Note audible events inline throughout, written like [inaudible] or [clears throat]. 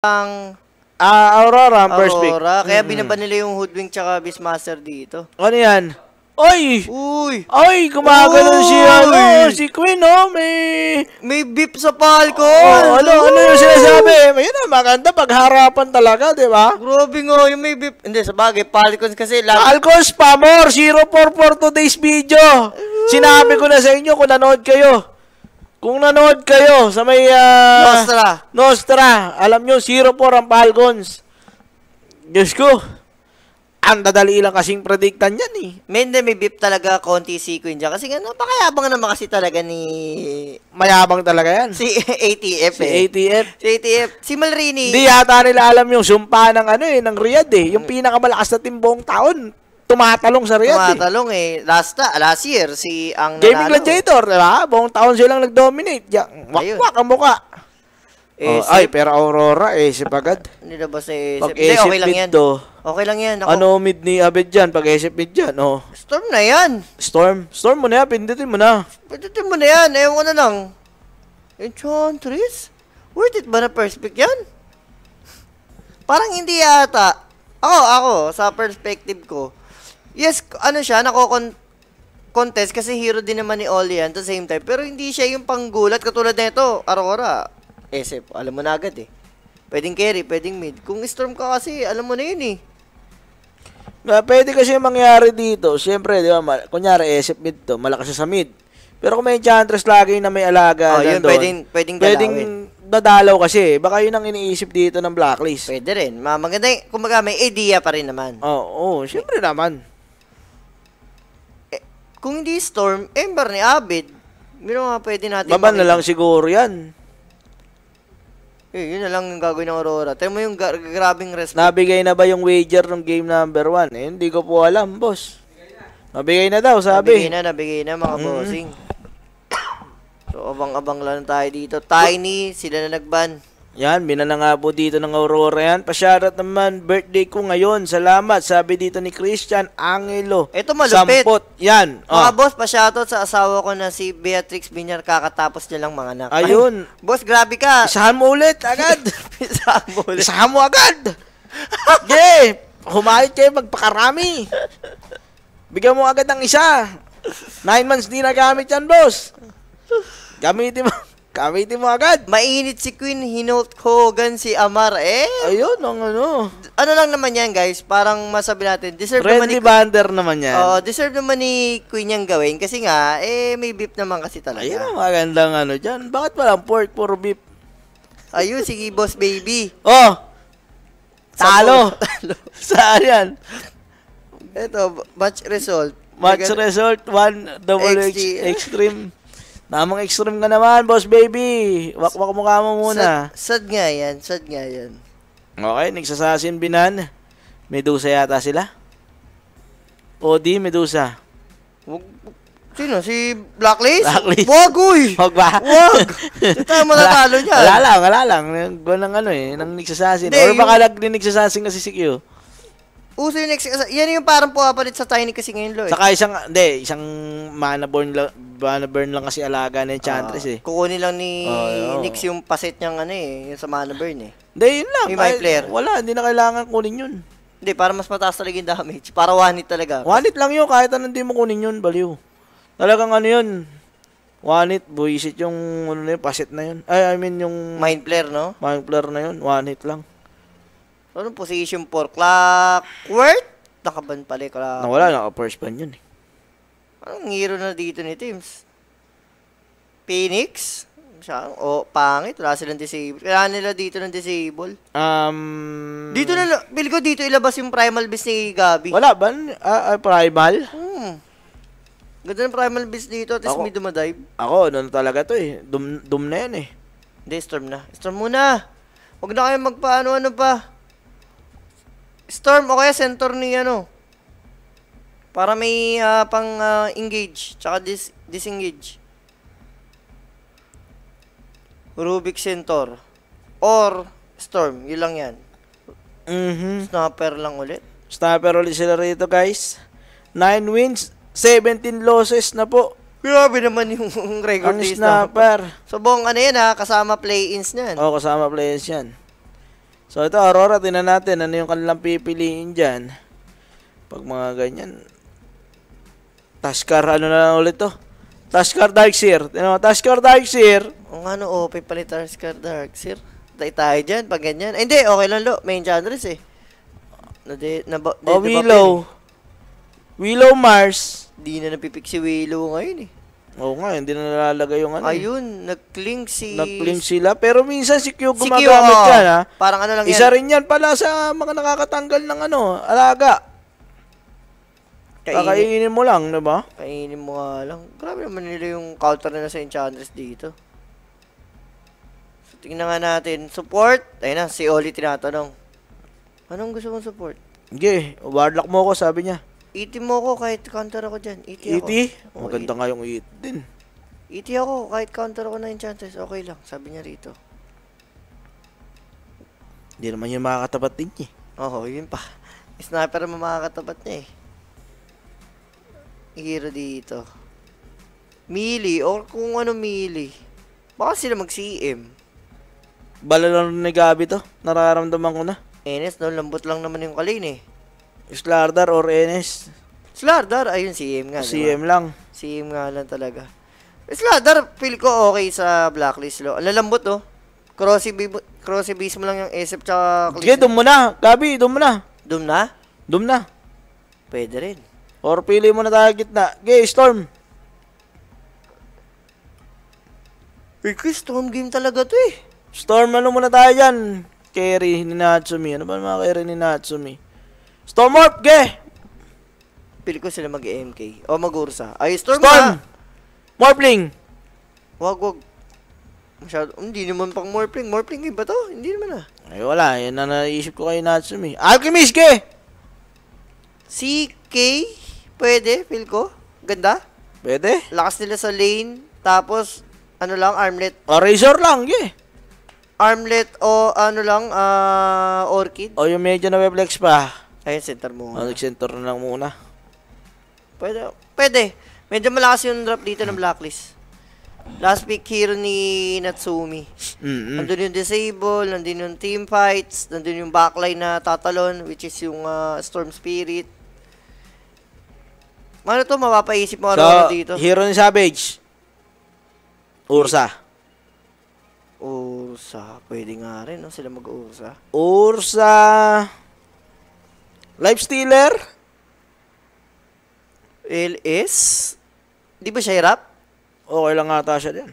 ang uh, Aurora ang first pick. Aurora. Kaya binaba nila yung Hoodwink tsaka Beastmaster dito. Ano yan? Oy! Uy! Ay, gumagano si ano, si Queen, oh, may... May beep sa Falcon! Oh, ano, Uy! ano yung sinasabi? Ayun na, ah, maganda pagharapan talaga, di ba? Grabe nga, yung may beep. Hindi, sa bagay, Falcons kasi lang... Falcons, Pamor, 044 today's video. Sinabi ko na sa inyo kung nanood kayo. Kung nanood kayo sa may... Uh, Nostra. Nostra. Alam nyo, 0-4 ang Falcons. Diyos ko. Ang dadali lang kasing predictan yan eh. May, may beep talaga konti si Queen dyan. Kasi nga, napakayabang naman kasi talaga ni... Mayabang talaga yan. Si ATF [laughs] si eh. ATF. Si ATF. Si Malrini. Hindi yata nila alam yung sumpa ng ano eh, ng Riyadh eh. Yung mm. pinakamalakas na timbong taon tumatalong sa Riyadh. Tumatalong eh. eh. Last, na, last year, si ang Gaming Gladiator, di ba? Buong taon silang nag-dominate. Wakwak ang muka. Eh, oh, si... ay, pero Aurora, eh, si Pagad. Hindi na ba sa isip? Pag Hindi, okay lang yan. okay lang yan. Ako. Ano mid ni Abed dyan? Pag isip mid dyan, oh. Storm na yan. Storm? Storm mo na yan, pindutin mo na. Pindutin mo na yan, ewan ko na lang. Enchantress? Worth it ba na perspect yan? Parang hindi yata. Ako, ako, sa perspective ko, Yes, ano siya, nako contest kasi hero din naman ni Oli yan at the same time. Pero hindi siya yung panggulat katulad nito, Aurora. SF, alam mo na agad eh. Pwedeng carry, pwedeng mid. Kung storm ka kasi, alam mo na yun eh. Na, pwede kasi mangyari dito. Siyempre, di ba, kunyari SF mid to, malakas siya sa mid. Pero kung may enchantress lagi na may alaga oh, yun, pwedeng, pwedeng, pwedeng dadalaw kasi. Baka yun ang iniisip dito ng blacklist. Pwede rin. Maganda, kumbaga may idea pa rin naman. Oo, oh, oh, syempre naman. Kung hindi Storm, Ember eh, ni Abid. Yun nga pwede natin. Baban na lang siguro yan. Eh, yun na lang yung gagawin ng Aurora. Tayo mo yung gra grabing respect. Nabigay na ba yung wager ng game number 1? Eh, hindi ko po alam, boss. Nabigay na daw, sabi. Nabigay na, nabigay na, mga mm. bossing. [coughs] So, abang-abang lang tayo dito. Tiny, sila na nagban. Yan, binana nga po dito ng Aurora yan. Pasyarat naman, birthday ko ngayon. Salamat, sabi dito ni Christian Angelo. Ito malupit. Sampot. Yan. Oh. Mga boss, pasyatot sa asawa ko na si Beatrix Binyar kakatapos niya lang mga anak. Ayun. Ay, boss, grabe ka. Isahan mo ulit, agad. [laughs] Isahan mo ulit. Isahan mo agad. Hindi. Humayot kayo, magpakarami. Bigyan mo agad ng isa. Nine months di nagamit yan, boss. Gamitin mo. Kamitin mo agad. Mainit si Queen, hinolt Hogan si Amar. Eh, Ayun, ang ano. ano lang naman yan, guys. Parang masabi natin, deserve naman ni... Friendly bander naman yan. Oo, deserve naman ni Queen yung gawin. Kasi nga, eh, may beep naman kasi talaga. Ayun ang magandang ano dyan. Bakit walang pork, puro beef? Ayun, sige, boss baby. Oh! [laughs] Talo! Saan yan? Ito, match result. Match result, 1 double X- Extreme. Namang extreme ka naman, boss baby. Wakwak mukha mo muna. Sad, sad nga yan, sad nga yan. Okay, nagsasasin binan. Medusa yata sila. O di Medusa. Wag, sino? Si Blacklist? Blacklist. Wag, uy! Wag ba? Wag! Ito matatalo niya. Wala lang, wala lang. Gawa ng ano eh, nang nagsasasin. Hindi, Or baka yung... nagsasasin kasi si Q. Uso yung next, yan yung parang pumapalit sa Tiny kasi ngayon, Lloyd. Saka isang, hindi, isang mana born Burn lang kasi alaga ng Chantress uh, ah, eh. Kukunin lang ni uh, ah, Nix yung paset niyang ano eh, yung sa Burn eh. Hindi, yun lang. Yung my player. Wala, hindi na kailangan kunin yun. Hindi, para mas mataas talaga yung damage. Para one hit talaga. One hit lang yun, kahit anong hindi mo kunin yun, baliw. Talagang ano yun, One hit, buisit yung ano na yun, pasit na yun. Ay, I mean yung... Mind player, no? Mind player na yun, one hit lang. Ano, position 4, clock? Word? Nakaban pala yung eh, clock. Nawala, naka-first ban yun eh. Ang hero na dito ni Teams. Phoenix? Siya, o, oh, pangit. Wala silang disable. Kailangan nila dito ng disable. Um... Dito na, bil ko dito ilabas yung primal beast ni Gabi. Wala ba? Uh, uh, primal? Hmm. Ganda ng primal beast dito, at is ako, may dumadive. Ako, ano talaga to eh. Dum, dum na yan eh. Hindi, storm na. Storm muna! Huwag na kayo magpaano-ano pa. Storm o kaya center ni ano. Para may uh, pang uh, engage, tsaka dis disengage. Rubik Centaur. Or Storm, yun lang yan. Mm-hmm. Snapper lang ulit. Snapper ulit sila rito guys. 9 wins, 17 losses na po. Grabe naman yung record Ang snapper. So, buong ano yan ha, kasama play-ins niyan. Oo, oh, kasama play-ins yan. So, ito Aurora, tinan natin ano yung kanilang pipiliin dyan. Pag mga ganyan. Tashkar, ano na lang ulit to? Tashkar Darkseer. Ano, Tashkar Darkseer. O nga, no, OP pala Tashkar Darkseer. Tay tayo dyan, pag ganyan. Eh, hindi, okay lang, lo. Main genres eh. Na di, na ba, de, oh, Willow. Willow Mars. Di na napipik si Willow ngayon eh. Oo nga, hindi na nalalagay yung ano. Eh. Ayun, nag-cling si... Nag-cling sila. Pero minsan si Q gumagamit si Q, oh. yan, ha? Parang ano lang Isa yan. Isa rin yan pala sa mga nakakatanggal ng ano, alaga. Kainin. Kakainin mo lang, di ba? Kainin mo nga lang. Grabe naman nila yung counter na sa Enchantress dito. So, tingnan nga natin. Support? Ayun na, si Oli tinatanong. Anong gusto mong support? Hindi, okay. warlock mo ako, sabi niya. Iti e mo ako kahit counter ako dyan. Iti e e ako. Iti? Oh, Maganda nga yung eat din. Iti ako kahit counter ako na Enchantress. Okay lang, sabi niya rito. Hindi naman yun makakatapat din niya. Eh. Oo, yun pa. Sniper mo makakatapat niya eh hero dito? Melee or kung ano mili. Baka sila mag-CM. Bala lang ni Gabi to. Nararamdaman ko na. Enes, no? Lambot lang naman yung kalin eh. Slardar or Enes. Slardar, ayun, CM nga. CM diba? lang. CM nga lang talaga. Eh, Slardar, feel ko okay sa blacklist. Lo. Lalambot oh. Crossy, crossy base mo lang yung SF tsaka... Sige, doon mo na. Gabi, doon mo na. Doom na? Doom na. Pwede rin. Or pili mo na tayo gitna. Okay, Storm. Ricky, Storm game talaga to eh. Storm, ano muna tayo dyan? Carry ni Natsumi. Ano ba mga carry ni Natsumi? Storm Morph, ge! Pili ko sila mag-MK. O mag-Ursa. Ay, Storm, Storm! Na. Ah! Morphling! Wag, wag. Masyado, hmm, hindi naman pang Morphling. Morphling game ba to? Hindi naman ah. Ay, wala. Yan na naisip ko kay Natsumi. Alchemist, ge! CK? Pwede, feel ko. Ganda. Pwede. Lakas nila sa lane. Tapos, ano lang, armlet. O, ah, razor lang, yeah. Armlet o ano lang, uh, orchid. O, yung medyo na weblex pa. Ayun, center mo. Ano, nag-center na lang muna. Pwede. Pwede. Medyo malakas yung drop dito ng blacklist. Last pick hero ni Natsumi. Mm-hmm. Nandun yung disable, nandun yung team fights, nandun yung backline na tatalon, which is yung ah, Storm Spirit. Ano to, mapapaisip mo so, ano dito. Hero ni Savage. Ursa. Ursa. Pwede nga rin, no? Sila mag-Ursa. Ursa. Stealer. LS. Di ba siya hirap? Okay lang ata siya din.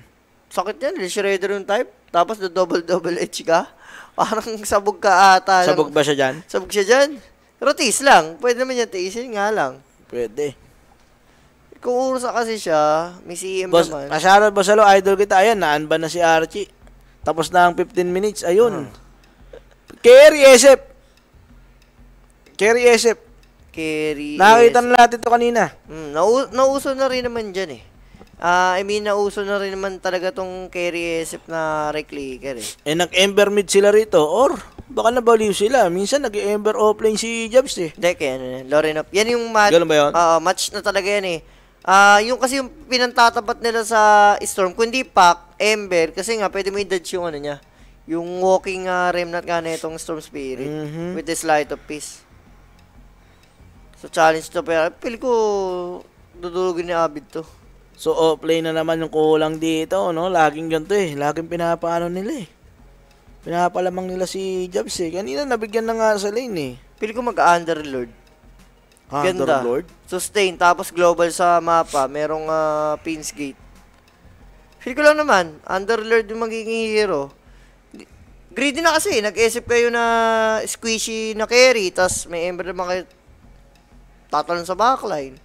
Sakit yan. Lish Raider yung type. Tapos na double-double edge ka. [laughs] Parang sabog ka ata. Sabog ba siya dyan? Sabog siya dyan. Rotis lang. Pwede naman yan tiisin nga lang. Pwede. Nagkukursa kasi siya. May CM Bas, naman. Pasyaron ah, Basalo, idol kita. Ayan, naanba na si Archie. Tapos na ang 15 minutes. Ayun. Hmm. Kerry SF. Kerry SF. Kerry Nakita na natin to kanina. Mm, nau- nauso na rin naman dyan eh. Uh, I mean, nauso na rin naman talaga tong carry SF na reclicker eh. Eh, nag-ember mid sila rito or baka nabaliw sila. Minsan nag-ember offline si Jobs eh. Hindi, kaya ano na, Lorin up. Yan yung match. Ganun ba yun? Oo, match na talaga yan eh. Ah, uh, yung kasi yung pinantatapat nila sa Storm, kundi Pack, Ember, kasi nga pwede mo i-dodge yung ano niya, yung walking uh, remnant nga na itong Storm Spirit mm-hmm. with the Slight of Peace. So challenge to pero feel ko dudulugin ni Abid to. So offlane na naman yung kulang dito, no? Laging ganito eh. Laging pinapaano nila eh. Pinapalamang nila si Jobs eh. Kanina nabigyan na nga sa lane eh. Pili ko mag-underlord. Ganda. Lord. Sustain. Tapos global sa mapa. Merong uh, pins gate. Feel ko lang naman, Underlord yung magiging hero. Greedy na kasi. nag esip kayo na squishy na carry. Tapos may ember naman kayo tatalon sa backline.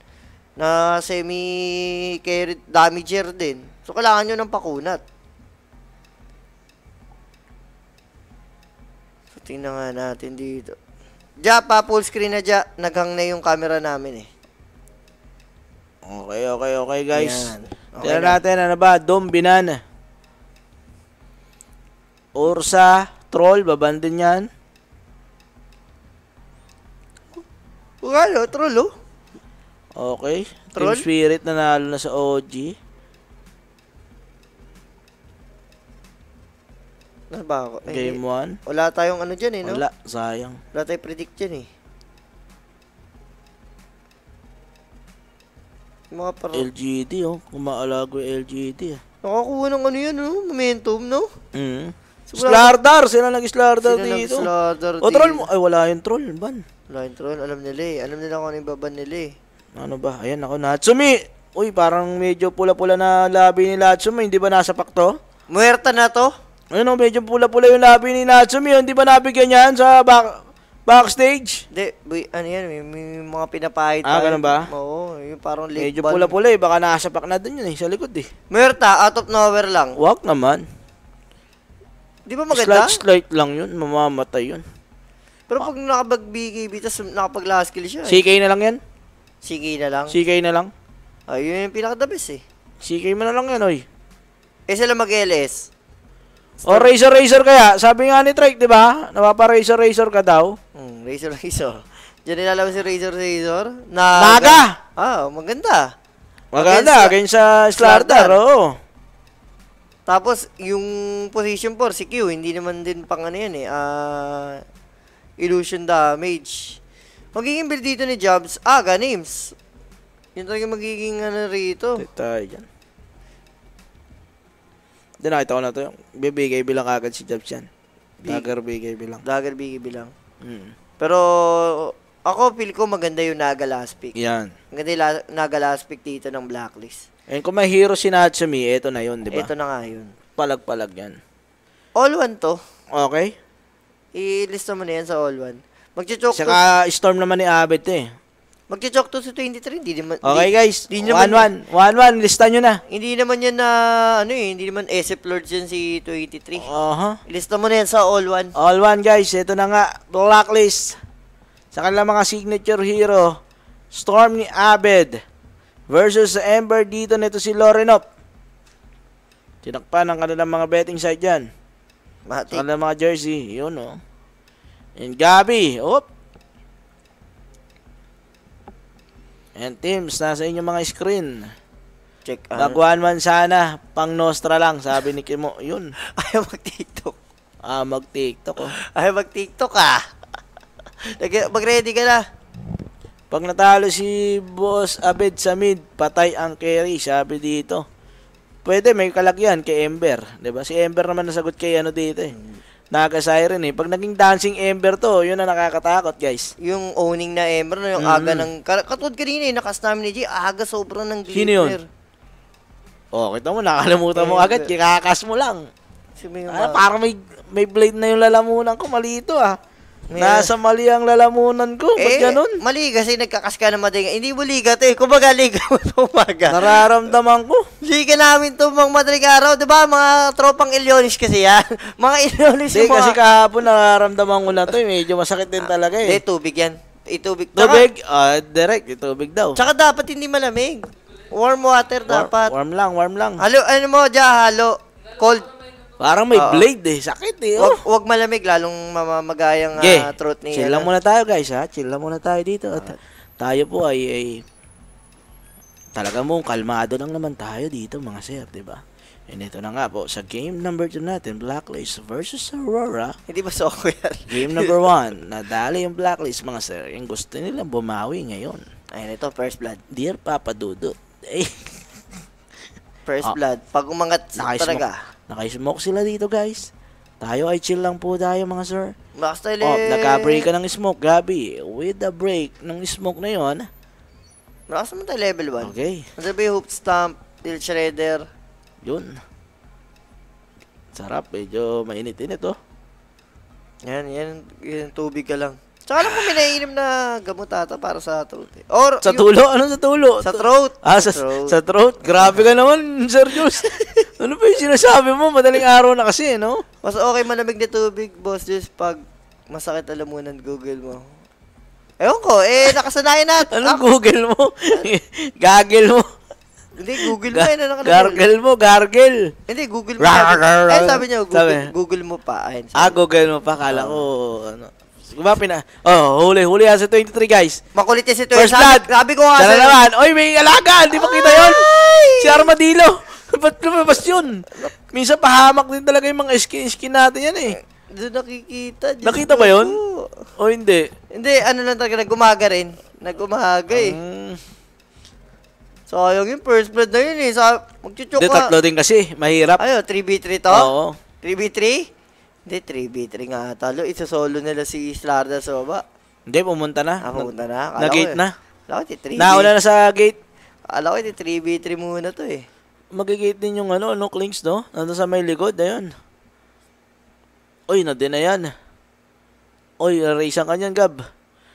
Na semi-carry damager din. So, kailangan nyo ng pakunat. So, tingnan nga natin dito. Diya pa, full screen na diya. Naghang na yung camera namin eh. Okay, okay, okay guys. Okay, Tira natin, ano ba? Dom Binan. Ursa, troll, baban din yan. Wala, troll oh. Okay. Troll? Team Spirit nanalo na sa OG. Ano ba ako? Eh, Game 1? Wala tayong ano dyan eh, no? Wala, sayang. Wala tayong predict dyan eh. Mga para... LGD oh, kumaalago yung LGD ah. Eh. Nakakuha ng ano yan, no? Momentum, no? Mm. Sigurado, slardar! Sila nag-slardar dito. Sila nag-slardar dito. Oh, o, troll mo. Ay, wala yung troll, ban. Wala yung troll. Alam nila eh. Alam nila kung ano yung baban nila eh. Ano ba? Ayan ako, Natsumi! Uy, parang medyo pula-pula na labi ni Natsumi. Hindi ba nasa pakto? Muerta na to? Ano, medyo pula-pula yung labi ni Natsumi. Hindi ba nabigyan yan sa back, backstage? Hindi, ano yan, may, may mga pinapahit. Ah, ganun ba? Oo, yung parang leg Medyo band. pula-pula eh, baka nasa pack na dun yun eh, sa likod eh. Merta, out of nowhere lang. Wag naman. Di ba maganda? Slight, slight lang yun, mamamatay yun. Pero pag nakabag BKB, tapos nakapag-last kill siya eh. CK na lang yan? CK na lang? CK na lang. Ayun yung pinaka-the best eh. CK mo na lang yan, oy. Eh sila mag-LS. O oh, razor razor kaya, sabi nga ni Trike, 'di ba? Napapa razor razor ka daw. Mm, razor razor. Diyan nilalabas si Razor Razor na Naga. Ah, maganda. Maganda against sa Slardar, oo. Tapos yung position 4 si Q, hindi naman din pang ano yan eh. Uh, illusion damage. Magiging build dito ni Jobs. Ah, Ganims. Yun talaga magiging ano rito. Tayo dyan. Hindi, nakita ko na to. Bibigay bilang agad si Jobs yan. Big. Dagger bigay bilang. Dagger bigay bilang. Mm. Pero ako feel ko maganda yung Naga last pick. Yan. Maganda yung la- Naga last pick dito ng blacklist. And kung may hero si Natsumi, eto na yun, di ba? Ito na nga yun. Palag-palag yan. All one to. Okay. I-list mo na yan sa all one. Magchichok Saka storm naman ni Abet eh. Magcho-chalk to sa 23, hindi naman. Okay hindi, guys, 1-1. 1-1, lista nyo na. Hindi naman yan na, ano eh, hindi naman SF Lords yan si 23. Aha. Uh-huh. Ilista mo na yan sa all one. All one guys, ito na nga, blacklist. Sa kanila mga signature hero, Storm ni Abed versus Ember dito nito si Lorenop. Tinakpan ang kanilang mga betting site dyan. Matik. Sa kanilang mga jersey, yun oh. And Gabi, oop, And teams, nasa inyo mga screen. Check out. Baguhan man sana, pang Nostra lang, sabi ni Kimo. Yun. [laughs] Ayaw mag-tiktok. Ah, mag-tiktok. Oh. Ayaw mag-tiktok ah. Mag-ready ka na. Pag natalo si Boss Abed sa mid, patay ang carry, sabi dito. Pwede, may kalagyan kay Ember. ba diba? Si Ember naman nasagot kay ano dito eh naka siren eh. Pag naging dancing ember to, yun na nakakatakot, guys. Yung owning na ember, no, yung mm. Eh, aga ng... Katulad kanina eh, nakasnamin ni G, aga sobra ng glitter. Sino yun? Oh, kita mo, nakalimutan mo agad, kikakas mo lang. Ah, para may, may blade na yung lalamunan ko, mali ito ah. Nasa mali ang lalamunan ko. Ba't eh, ganun? Mali kasi nagkakas ka na madinga. Hindi mo ligat eh. Kumbaga, liga mo sa umaga. Nararamdaman ko. Liga namin to mga madaling araw. Diba? Mga tropang Ilyonis kasi yan. [laughs] mga Ilyonis yung mga... kasi kahapon nararamdaman ko na to. Eh. Medyo masakit din ah, talaga eh. Hindi, tubig yan. Itubig. Eh, tubig? Uh, direct. Itubig eh, daw. Tsaka dapat hindi malamig. Warm water dapat. Warm lang, warm lang. Halo, ano mo, Diya, halo. Cold. Parang may Oo. blade eh. Sakit eh. Oh. Wag, wag malamig, lalong mamamagayang uh, Yeah. throat ni... Chill lang ano. muna tayo guys ha. Chill lang muna tayo dito. At, ah. tayo po ay, ay talaga mo, kalmado lang naman tayo dito mga sir, di ba? And ito na nga po, sa game number 2 natin, Blacklist versus Aurora, Hindi ba so yan? game number 1, nadali yung Blacklist mga sir, yung gusto nilang bumawi ngayon. Ayan, ito, first blood. Dear Papa Dudut, eh, First Ah. blood. Pag umangat, Nakismoke. talaga. Naka-smoke sila dito, guys. Tayo ay chill lang po tayo, mga sir. Basta Oh, nagka-break ka ng smoke, Gabi. With the break ng smoke na yon. Malakas naman tayo level 1. Okay. Masabi ano hoop stamp, tilt shredder. Yun. Sarap, medyo mainit-init, oh. Yan, yan, yan, tubig ka lang. Tsaka alam ko may na gamot ata para sa throat eh. Or, Sa yung- tulo? Ano sa tulo? Sa throat. Ah, sa, sa throat. Grabe ka naman, Sir Jules. [laughs] Ano ba yung sinasabi mo? Madaling araw na kasi, no? Mas okay malamig na tubig, boss, just pag masakit alamunan Google mo. Ewan ko, eh, nakasanayan na. Anong ako. Ah. Google mo? [laughs] Gaggle mo? Hindi, Google Ga- mo. Ano nakalagay? Gargle mo, gargle. Hindi, Google mo. Rar, rar, rar. Eh, sabi niya, Google, sabi. Google mo pa. Ayun, ah, Google mo pa. Kala ko, ano. Diba pina... Oh, huli, huli ha sa 23, guys. Makulit si 23. First blood. Sabi, sabi ko nga. Sana naman. Oy, may alaga. Hindi mo kita yon. Si Armadillo. Ba't lumabas yun? Minsan pahamak din talaga yung mga skin-skin natin yan eh. Doon nakikita. Diyos Nakita ba yun? O hindi? Hindi, ano lang talaga, nagumaga rin. Nagumaga eh. Um, Sayang yung first blood na yun eh. Sa, magchuchok Hindi, ka. tatlo din kasi. Mahirap. Ayo, 3v3 to? Oo. 3v3? Hindi, 3v3 nga. Talo, isa-solo nila si Slarda sa baba. Hindi, pumunta na. Ah, pumunta na. Akala Na-gate eh. na. Akala ko, 3v. Nauna na sa gate. Akala ko, 3v3 muna to eh magigate din yung ano, no clings, no? Nandun sa may likod, ayun. Uy, na din na yan. Uy, raise ang kanyan, Gab.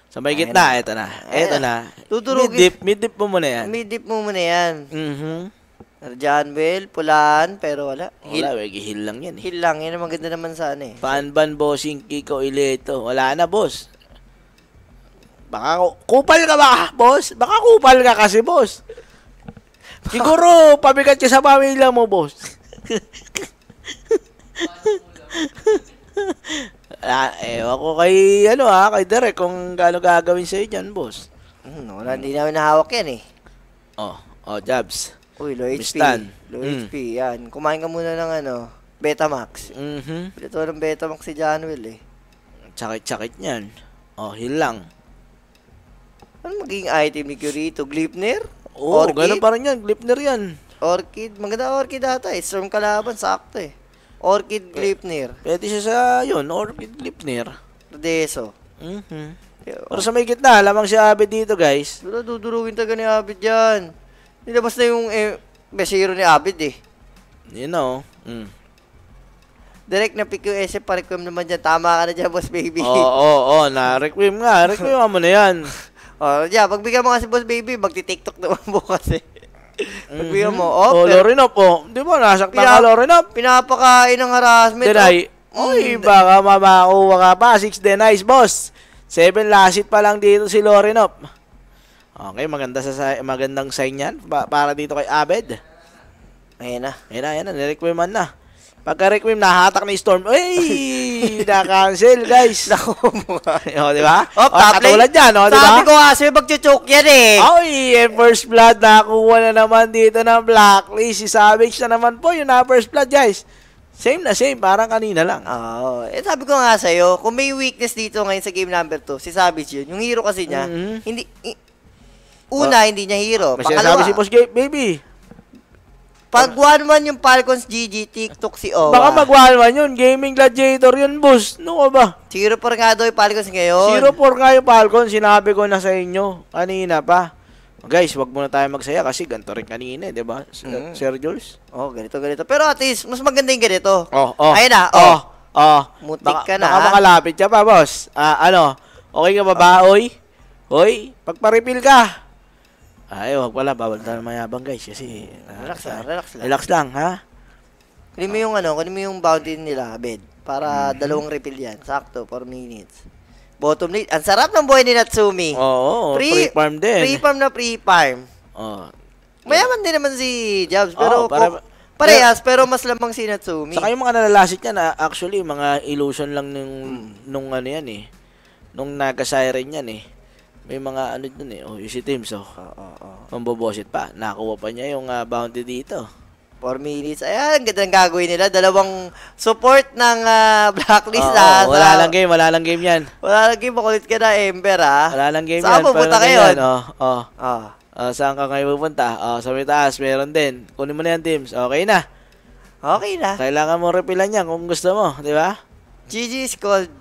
Sa may gitna, Ayun. eto na. Eto na. Tuturugin. Mid-dip, mid-dip mo muna yan. Mid-dip mo muna yan. Mm-hmm. Janwell, pulaan, pero wala. Wala, Hill, hill lang yan eh. hill lang. Yan ang maganda naman sa ano, eh. Panban, bossing, Kiko, Ileto. Wala na, boss. Baka kupal ka ba, boss? Baka kupal ka kasi, boss. Siguro, pabigat ka sa pamilya mo, boss. [laughs] ah, ewan ko kay, ano ha, ah, kay Derek, kung gaano gagawin sa'yo dyan, boss. Hmm, wala, hindi namin nahawak yan eh. Oh, oh, Jabs. Uy, low HP. Mistan. Low mm. HP, yan. Kumain ka muna ng ano, Betamax. Mm-hmm. Pilito ng Betamax si Janwell eh. Tsakit-tsakit niyan. Oh, hilang. Ano magiging item ni Curito? Glipner? Oo, orchid? ganun parang yan. Glipner yan. Orchid. Maganda orchid ata eh. Storm kalaban, sakto eh. Orchid eh, Glipner. Pwede siya sa, yun, Orchid Glipner. Rodeso. Mm-hmm. Pero sa oh. may gitna, lamang si Abed dito, guys. Wala, duduruin taga ni Abed yan. Nilabas na yung eh, besiro ni Abed eh. You know. Mm. Direct na pick yung SF pa-requiem naman dyan. Tama ka na dyan, boss baby. Oo, oh, oo, oh, oh, na-requiem nga. Requiem [laughs] mo na yan. Oh, yeah, pagbigyan mo kasi boss baby, magti-TikTok [laughs] naman bukas eh. mm Pagbigyan mo, mm-hmm. oh. Oh, pero, Lorinop, oh. Di ba, nasaktan pinap- ka, Pinapakain ng harassment. Denay, oh. uy, mm. baka mamakuha ka pa. Six denies, boss. Seven lasit pa lang dito si Lorinop. Okay, maganda sa magandang sign yan pa, para dito kay Abed. Ayan na. Ayan na, ayan na. Nirequirman na. Pagka Requiem, nahatak ni Storm. Uy! [laughs] Na-cancel, guys. [laughs] Naku, O, oh, di ba? O, top lane. Katulad yan, o, oh, di ba? Sabi ko kasi magchuchoke yan eh. Oy, and first blood. Nakuha na naman dito ng Blacklist. Si Savage na naman po yung na first blood, guys. Same na same, parang kanina lang. Oo. Oh, eh, sabi ko nga sa'yo, kung may weakness dito ngayon sa game number 2, si Savage yun. Yung hero kasi niya, mm-hmm. hindi, i- una, oh. hindi niya hero. Mas Pangalawa, si Boss Gabe, baby. Pag 1-1 yung Falcons GG, TikTok si Owa. Baka mag 1-1 yun. Gaming Gladiator yun, boss. No ka ba? 0-4 nga daw yung Falcons ngayon. 0-4 nga yung Falcons. Sinabi ko na sa inyo kanina pa. Guys, wag muna tayo magsaya kasi ganito rin kanina, eh, di ba? Sir, mm. Sir Jules? Oh, ganito, ganito. Pero at least, mas maganda yung ganito. Oh, oh. Ayun na, oh. oh. Oh, mutik baka, ka na. Baka makalapit ka pa, boss. Ah, ano? Okay ka ba ba, oh. oy? Hoy, pagpa-refill ka. Ay, ah, wag pala. Bawal tayo mayabang, guys. Kasi, ah, relax lang, relax lang. Relax lang, ha? Kunin mo yung, ano, kunin mo yung bounty nila, bed. Para mm-hmm. dalawang refill yan. Sakto, 4 minutes. Bottom lane. Ang sarap ng buhay ni Natsumi. Oo, oh, pre, farm din. Pre-farm na pre-farm. Oo. Oh. Mayaman din naman si Jobs, pero oh, para, parehas, pero mas lamang si Natsumi. Saka yung mga nalalasit niya, na, ah, actually, mga illusion lang nung, hmm. nung ano yan eh. Nung naga-siren yan eh may mga ano dun eh. Oh, yung si Tim, so, Oo, oo. pambobosit pa. Nakuha pa niya yung ah, bounty dito. 4 minutes. Ayan, ganda ng gagawin nila. Dalawang support ng ah, blacklist Oo, ah. wala lang game, wala lang game yan. Wala lang game. Makulit ka na, Ember ah. Wala lang game Saan yan. pupunta Parang kayo? ganyan, Oh, oh. Ah. Ah, saan ka kayo pupunta? Oh, sa may taas, meron din. Kunin mo na yan, Teams. Okay na. Okay na. Kailangan mo repilan yan kung gusto mo, di ba? GG is called.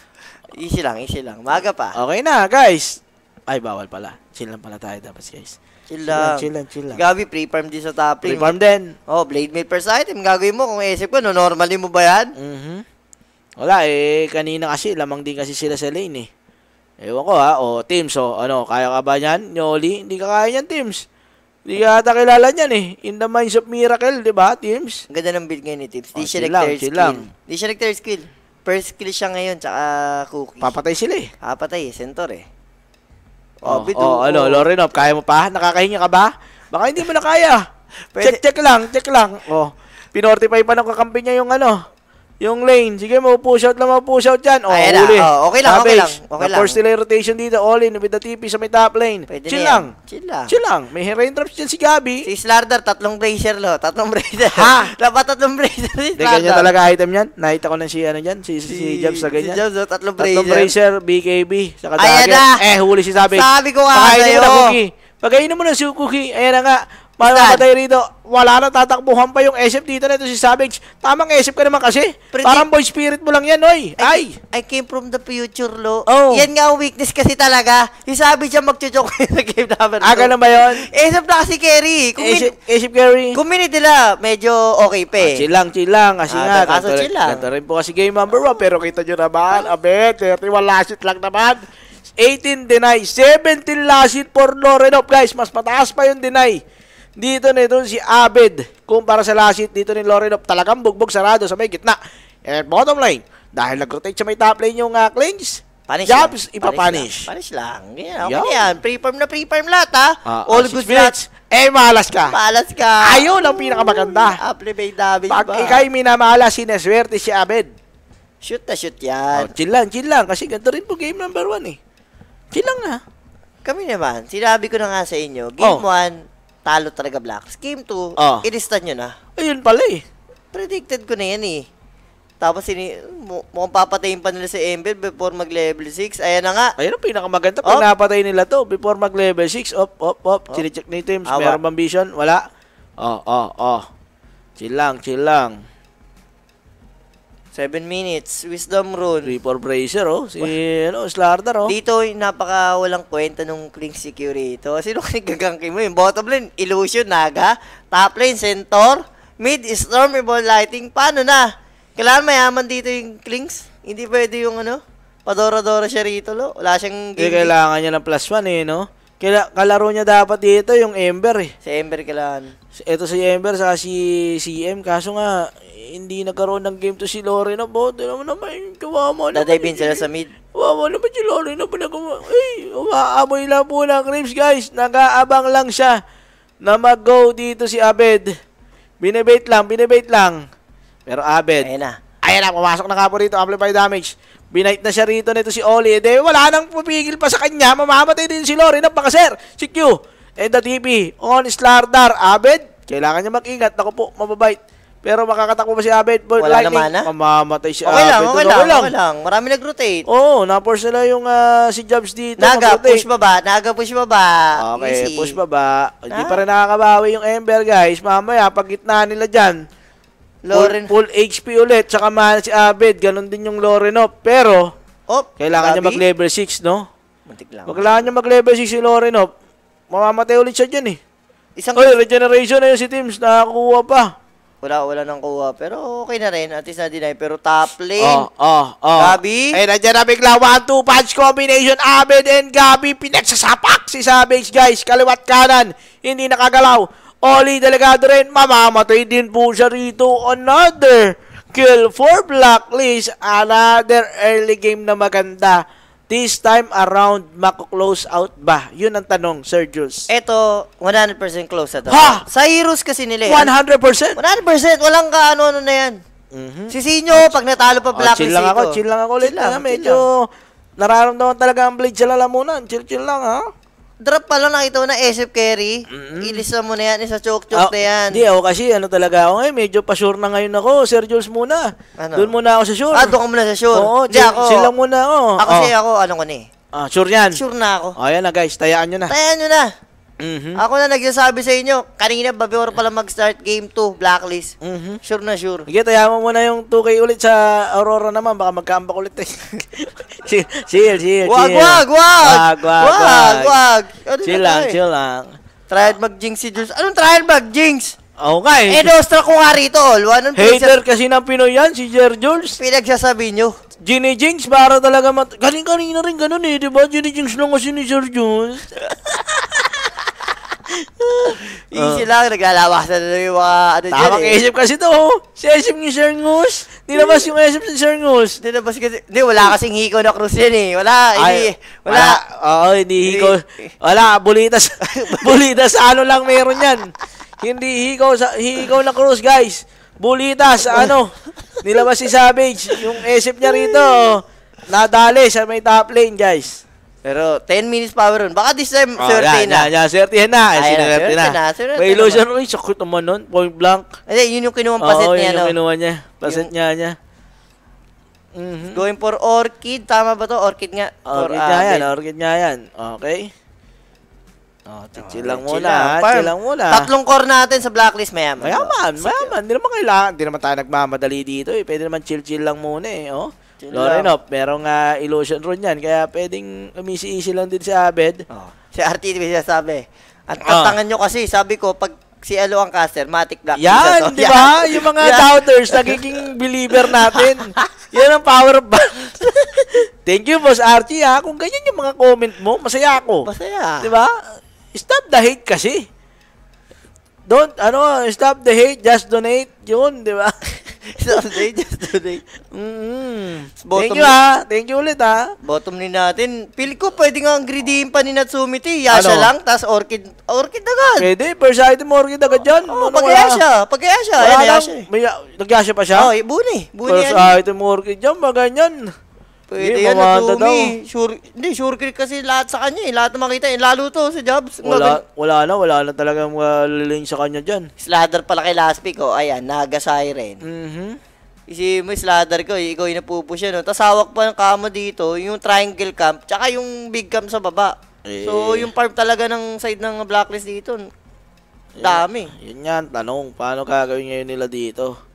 [laughs] easy lang, easy lang. Maga pa. Okay na, guys. Ay, bawal pala. Chill lang pala tayo dapat, guys. Chill lang. Chill lang, chill lang. Gabi, pre-farm din sa top lane. Pre-farm din. Oh, blade mail per sa item. Gagawin mo kung isip ko, no, normally mo ba yan? Mm-hmm. Wala, eh, kanina kasi, lamang din kasi sila sa lane, eh. Ewan ko, ha. O, teams, o, ano, kaya ka ba niyan, Yoli? Hindi ka kaya niyan, teams. Hindi ka ata kilala niyan eh. In the minds of miracle, di ba, teams? Ang ganda ng build ngayon ni teams. Di oh, siya nag-third skill. Lang. Di siya nag-third skill. First skill siya ngayon, tsaka cookie. Papatay sila eh. Papatay, center eh. eh. Oh, oh, bidu. Oh, ano, oh. Lorenov, kaya mo pa? Nakakahinga ka ba? Baka hindi mo na kaya. Pwede. Check, check lang, check lang. Oh. Pinortify pa ng kakampi niya yung ano, yung lane, sige mo push out lang, mo push out diyan. Oh, Ayan huli. Oh, okay lang, Savage. okay lang. Okay lang. Force nila rotation dito. All in with the TP sa may top lane. Pwede chill lang. Chill lang. Chill lang. May rain drops diyan si Gabi. Si Slardar, tatlong bracer lo. Tatlong bracer. Ha? [laughs] Dapat tatlong bracer si Slardar. Ganyan talaga item yan. Nakita ko na si ano diyan, si, si, si, Jobs sa ganyan. Si Jobs, oh, tatlong bracer. Tatlong bracer, BKB, saka Ayan na. Eh, huli si Savage. Sabi ko nga sa'yo. Pagkainin mo na si Cookie. Ayan na nga. Mamamatay rito. Wala na tatakbuhan pa yung SF dito na ito si Savage. Tamang SF ka naman kasi. Predict. Parang boy spirit mo lang yan, oy. Ay. I, came from the future, lo. Oh. Yan nga ang weakness kasi talaga. Si Savage ang magchuchok [laughs] sa game number 2. Aga na ba yun? Eh, SF na kasi carry. Kung SF, SF carry. Kung minute nila, medyo okay pa eh. Ah, chill lang, chill lang. Kasi ah, nga, kaso chill lang. Ganto rin po kasi game number 1. Pero kita nyo naman, abe, 31 last hit lang naman. 18 deny, 17 last hit for Lorenov. Guys, mas mataas pa yung deny. Dito na ito si Abed. kumpara sa last hit dito ni Lorenop, talagang bugbog sarado sa may gitna. And bottom line, dahil nag-rotate sa may top lane yung uh, ah, clinch, Punish Jobs, lang. Punish Panish lang. Panish lang. okay yan. Pre-farm na pre-farm lahat, ha? Uh, ah, ah, All good lahat. Eh, malas ka. Malas ka. Ayun ang pinakamaganda. Apply damage Pag ba? Pag ikay minamalas, sineswerte si Abed. Shoot na shoot yan. Oh, chill lang, chill lang. Kasi ganito rin po game number one, eh. Chill lang, ha? Kami naman, sinabi ko na nga sa inyo, game 1, oh. One, talo talaga Blacks. Game 2, oh. Ah. inistan nyo na. Ayun pala eh. Predicted ko na yan eh. Tapos ini mukhang papatayin pa nila si Ember before mag-level 6. Ayan na nga. Ayun ang pinakamaganda. Pag oh. napatay nila to, before mag-level 6, op, op, op. Oh. check na yung teams. Meron bang vision? Wala. Oh, oh, oh. Chill lang, chill lang. 7 minutes, wisdom rune. 3 for bracer, oh. Si, ano, Slardar, oh. Dito, napaka walang kwenta nung Kling Security. Oh, sino ka [laughs] nagagangki mo? Yung bottom lane, Illusion, Naga. Top lane, Centaur. Mid, Stormable Lighting. Paano na? Kailangan mayaman dito yung Klings. Hindi pwede yung ano, Padora-dora siya rito, lo. Wala siyang... Hindi, eh, kailangan niya ng plus one, eh, no? Kaya kalaro niya dapat dito yung Ember eh. Si Ember kailan? Ito si Ember sa si CM. Kaso nga, hindi nagkaroon ng game to si Lore na po. Dito naman naman, gawa mo naman. Dadivin sila sa mid. Wow, mo naman si Lore na pinagawa. Ay, umaamoy lang po ng creeps guys. Nag-aabang lang siya na mag-go dito si Abed. Binibait lang, binibait lang. Pero Abed. Ayan na. Ayan na, pumasok na ka po rito. Amplify damage. Binite na siya rito nito si Oli. Eh, wala nang pupigil pa sa kanya. Mamamatay din si Lori. Napaka sir. Si Q. And the TV. On Slardar. Abed. Kailangan niya mag-ingat. Ako po. Mababait. Pero makakatakbo ba si Abed? Ball wala lightning. naman ha? Ah. Mamamatay si okay Abed. Ano lang, okay, lang, okay lang. lang. Marami nag-rotate. Oo. Oh, na-force nila yung uh, si Jobs dito. Naga. Push baba. Naga. Push baba. Okay. Easy. Push baba. Hindi pa ah. rin nakakabawi yung Ember guys. Mamaya pag gitna nila dyan Loren. Full, full HP ulit. Tsaka mahal si Abed. Ganon din yung Loren, Lorenov. Pero, Op, kailangan Gabi. niya mag-level 6, no? Muntik lang. Kailangan niya mag-level 6 si Loren, Lorenov. Mamamatay ulit siya dyan eh. Isang Oy, regeneration na yun si Teams. Nakakuha pa. Wala, wala nang kuha. Pero okay na rin. At least na-deny. Pero top lane. Oh, oh, oh. Gabi. Ay, eh, nandiyan na bigla. One, two punch combination. Abed and Gabi. Pinagsasapak si Savage, guys. Kaliwat kanan. Hindi nakagalaw. Oli Delegado rin, mamamatay din po siya rito. Another kill for Blacklist. Another early game na maganda. This time around, mako-close out ba? Yun ang tanong, Sir Jules. Ito, 100% close out. Ha? Sa heroes kasi nila yan. 100%? 100%. Walang kaano-ano na yan. Mm-hmm. Si Sinyo, oh, pag natalo pa ah, Blacklist oh, chill lang ako, chill lang ako ulit lang. Medyo nararamdaman talaga ang Blade Jalalamunan. Chill, chill lang ha drop pa lang nakita ko na SF Carry. Mm-hmm. Ilisa mo na yan, isa chok-chok oh, na yan. Hindi ako kasi ano talaga ako ngayon, medyo pa-sure na ngayon ako. Sir Jules muna. Ano? Doon muna ako sa sure. Ah, doon ka muna sa sure. Oo, di ako. Sila muna ako. Ako oh. Ah. siya ako, ano ko ni. Eh. Ah, sure yan. Sure na ako. O, oh, ah, yan na guys, tayaan nyo na. Tayaan nyo na. Mm-hmm. Ako na nagsasabi sa inyo, kanina ba before pala mag-start game 2, blacklist. Mm-hmm. Sure na sure. Sige, taya mo muna yung 2K ulit sa Aurora naman, baka magkaambak ulit eh. chill, [laughs] chill, chill. Wag, chill. wag, wag! Wag, wag, wag. wag. Ano chill lang, eh? chill lang. Try mag-jinx si Jules. Anong trial mag-jinx? Okay. Eh, nostra ko nga rito, all. Anong Hater kasi ng Pinoy yan, si Jer Jules. Pinagsasabi nyo. Gini Jinx, para talaga mat... kanin kanina rin ganun eh, di ba? Gini Jinx lang kasi ni Sir Jules. [laughs] Easy ah. lang, naglalawasan na yung mga ano dyan Tama eh. isip kasi to. Oh. Si Esip ni Sir Ngus. Nilabas yung Esip ni Sir Ngus. Nilabas kasi, hindi, wala kasing hiko na cruise yan eh. Wala, Ay, hindi, wala. Oo, oh, hindi hiko. Wala, bulitas, [laughs] bulitas, ano lang meron yan. Hindi hiko, sa, hiko na cruise, guys. Bulitas, ano. Nilabas si Savage. Yung Esip niya rito, oh. nadali sa may top lane guys. Pero 10 minutes pa ron. Baka this time, oh, swerte yeah, na. Yan, yan, swerte na. Ay, Ayan, swerte na. na swerte May illusion, uy, sakit naman nun. Point blank. Hindi, yun yung kinuha pa set niya. Oo, yun yung kinuha niya. set niya niya. Mm-hmm. Going for orchid. Tama ba to? Orchid nga. Orchid ah, nga yan. Orchid nga yan. Okay. Oh, oh chill lang muna. Chill lang muna. Tatlong core natin sa blacklist, mayaman. Mayaman, mayaman. Hindi naman kailangan. Hindi naman tayo nagmamadali dito eh. Pwede naman chill-chill lang muna eh. Oh. Chill Lolo merong uh, illusion run yan. Kaya pwedeng umisi easy lang din si Abed. Oh. Si RT, sabi, ang ah. tatangan oh. nyo kasi, sabi ko, pag si Elo ang caster, Matic Black. Yan, di ba? Yung mga doubters, nagiging believer natin. [laughs] Yan ang power of [laughs] Thank you, Boss RT. ha? Kung ganyan yung mga comment mo, masaya ako. Masaya. Di ba? Stop the hate kasi. Don't, ano, stop the hate, just donate. Yun, di ba? [laughs] Someday, just today. Mm. Bottom, Thank you ha. Mm-hmm. Ah. Thank you ulit ha. Ah. Bottom ni natin. Pili ko pwede nga ang gridihin pa ni Natsumi ti. Yasha ano? lang, tas orchid. Orchid agad. Pwede. First item orchid agad yan. Oh, ano, pag-yasha. Pag-yasha. Wala Ayan, lang. May, nag-yasha pa siya? Oh, buni. Buni First yan. item orchid yan. Maganyan. Pwede yeah, yan, na Dumi. Sure, hindi, sure click kasi lahat sa kanya eh. Lahat na makita eh. Lalo to si Jobs. Wala, Mag- wala na, wala na talaga malalain sa kanya dyan. Slather pala kay last pick, oh. Ayan, naga-siren. Mm-hmm. Isi eh, mo slather ko, eh, ikaw yung napupush siya, No? Oh. Tapos hawak pa ng kama dito, yung triangle camp, tsaka yung big camp sa baba. Eh. So, yung farm talaga ng side ng blacklist dito, dami. Yun, eh, yun yan, tanong, paano gagawin ngayon nila dito?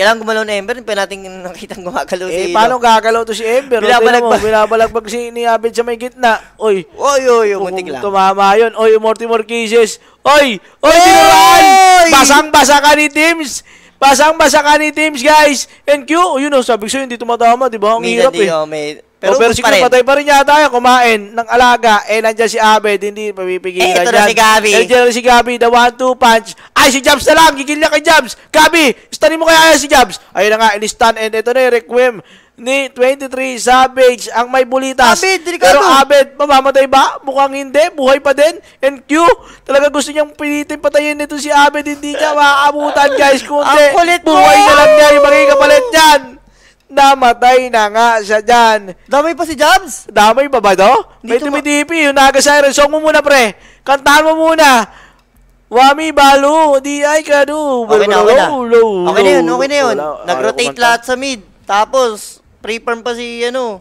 Kailangan gumalaw na Ember, pa natin nakitang gumagalaw si Eh, paano gagalaw to si Ember? Binabalagbag. Binabalagbag si ni Abed sa may gitna. Oy. Oy, oy, oy, muntik lang. Tumama yun. Oy, Mortimer Kisses. Oy! Oy, tinuraan! Basang-basa ka ni Teams. Basang-basa ka ni Teams, guys. And Q, oh, yun know, sabi ko sa'yo, hindi tumatama, di ba? Ang eh. oh, may hirap eh. May, pero, oh, pero siguro pa patay pa rin yata yan, kumain ng alaga. Eh, nandiyan si Abed, hindi papipigilan eh, ito na si Gabi. Nandiyan na si Gabi, the one, two punch. Ay, si Jobs na lang, gigil na kay Jabs. Gabi, stanin mo kaya si Jabs. Ayun na nga, inistan, and ito na yung requiem ni 23 Savage ang may bulitas. Abed, Pero Abed, mamamatay ba? Mukhang hindi, buhay pa din. And Q, talaga gusto niyang pinitin patayin nito si Abed, hindi niya [laughs] maaabutan guys, kundi buhay na lang niya yung magiging kapalit niyan. Namatay na nga siya dyan. Damay pa si Jams? Damay pa ba to? May tumidipi. Yung naga siren. Song mo muna, pre. Kantahan mo muna. Wami balo, di ay ka do. Okay na, okay na. Okay na yun, okay na yun. Nag-rotate lahat sa mid. Tapos, pre-perm pa si, ano,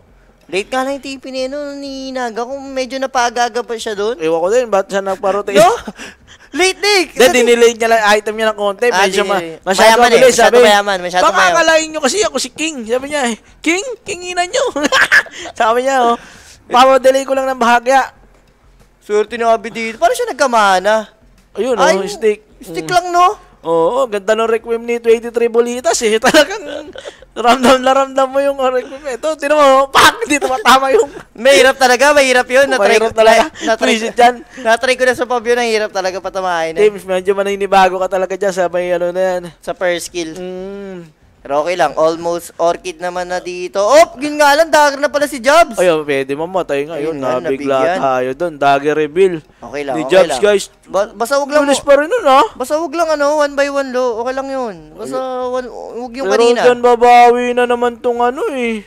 late ka lang yung TP ni, ano, ni Naga. Kung medyo napagaga pa siya doon. Ewan ko din, ba't siya nagpa-rotate? no? [laughs] Late day. Eh. Hindi, dinilate niya lang item niya ng konti. Ah, medyo ma masyado mayaman mabilis. Eh. Masyado sabi, mayaman. Masyado Baka mayaman. akalain niyo kasi ako si King. Sabi niya, King, King ina niyo. [laughs] sabi niya, oh. delay ko lang ng bahagya. Swerte ni Abby dito. Paano siya nagkamana? Ayun, oh, Ay, oh, stick. Stick mm. lang, no? Oo, ganda ng requiem ni 23 Bolitas eh. [laughs] Talagang ramdam na ramdam mo yung requiem. Eh. Ito, tinan mo, pak! Dito matama yung... mahirap talaga, mahirap yun. Natry, mahirap talaga. Natry, Prison dyan. Natry ko na sa pub yun, hirap talaga patamahin. Eh. James, medyo maninibago ka talaga dyan sa may ano na yan. Sa first skill. Mm. Pero okay lang, almost orchid naman na dito. Oh, yun nga lang, dagger na pala si Jobs. Ay, oh, pwede mamatay nga yun. Ayun, nabigla nabigyan. tayo doon. Dagger reveal. Okay lang, Ni okay Jobs, lang. guys. Ba basta wag lang. Tulis pa rin nun, ha? Ah. Basta wag lang, ano, one by one, lo. Okay lang yun. Basta one, wag yung Pero kanina. Pero dyan, babawi na naman tong ano, eh.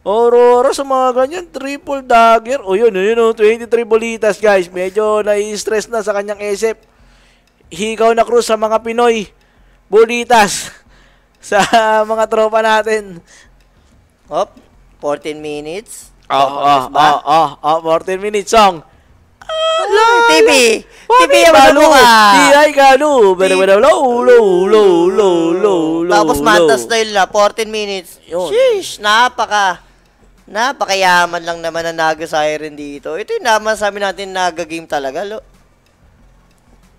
Aurora sa mga ganyan, triple dagger. O yun, yun, yun, 23 bolitas, guys. Medyo nai-stress na sa kanyang SF. Higaw na krus sa mga Pinoy. Bolitas. [laughs] sa mga tropa natin. Op, 14 minutes. Oh, oh, oh, oh, oh, 14 minutes song. Ah, oh, TV. TV yung balu. Tiyay galu. Pero pero low, low, low, low, low, low. Tapos manta style na, 14 minutes. Yun. Sheesh, napaka. Napakayaman lang naman na nag-siren dito. Ito yung naman sa amin natin nag-game talaga. Lo.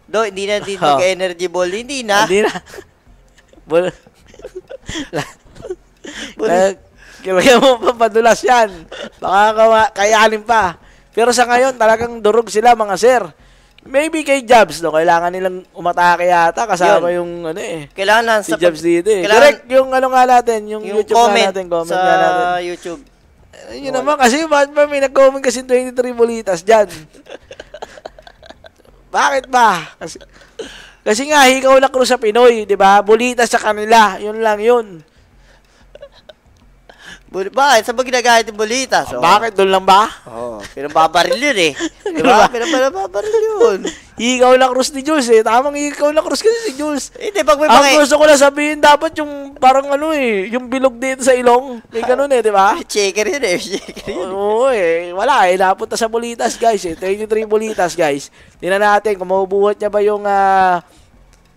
Do, hindi na dito [laughs] oh. energy ball. Hindi na. Hindi na. [laughs] Kaya mo pa papadulas yan. Baka kayanin pa. Pero sa ngayon, talagang durog sila mga sir. Maybe kay Jobs, no? Kailangan nilang umatake yata kasama Yun. yung ano eh. Kailangan si sa Jobs dito eh. Kailangan, Direct yung ano nga natin, yung, yung YouTube comment nga natin, comment sa natin. YouTube. Uh, yun naman kasi bakit ba may nag-comment kasi 23 bolitas dyan? [laughs] bakit ba? Kasi, kasi nga, higaw na krus sa Pinoy, di ba? Bulita sa kanila, yun lang yun. Bul- ba, saan ba ginagaya yung bulitas? Oh, ah, Bakit? Doon lang ba? Oo. Oh, pinababaril yun eh. [laughs] diba? Pinababaril yun. Ikaw na krus ni Jules eh. Tamang ikaw na krus kasi si Jules. Hindi, pag may Ang gusto ko lang sabihin, dapat yung parang ano eh, yung bilog dito sa ilong. May ganun eh, di ba? Checker [laughs] yun eh. Checker yun. Eh. Oo eh. Wala eh. Napunta sa bulitas guys eh. 23 bulitas guys. Tingnan natin kung mabubuhat niya ba yung ah,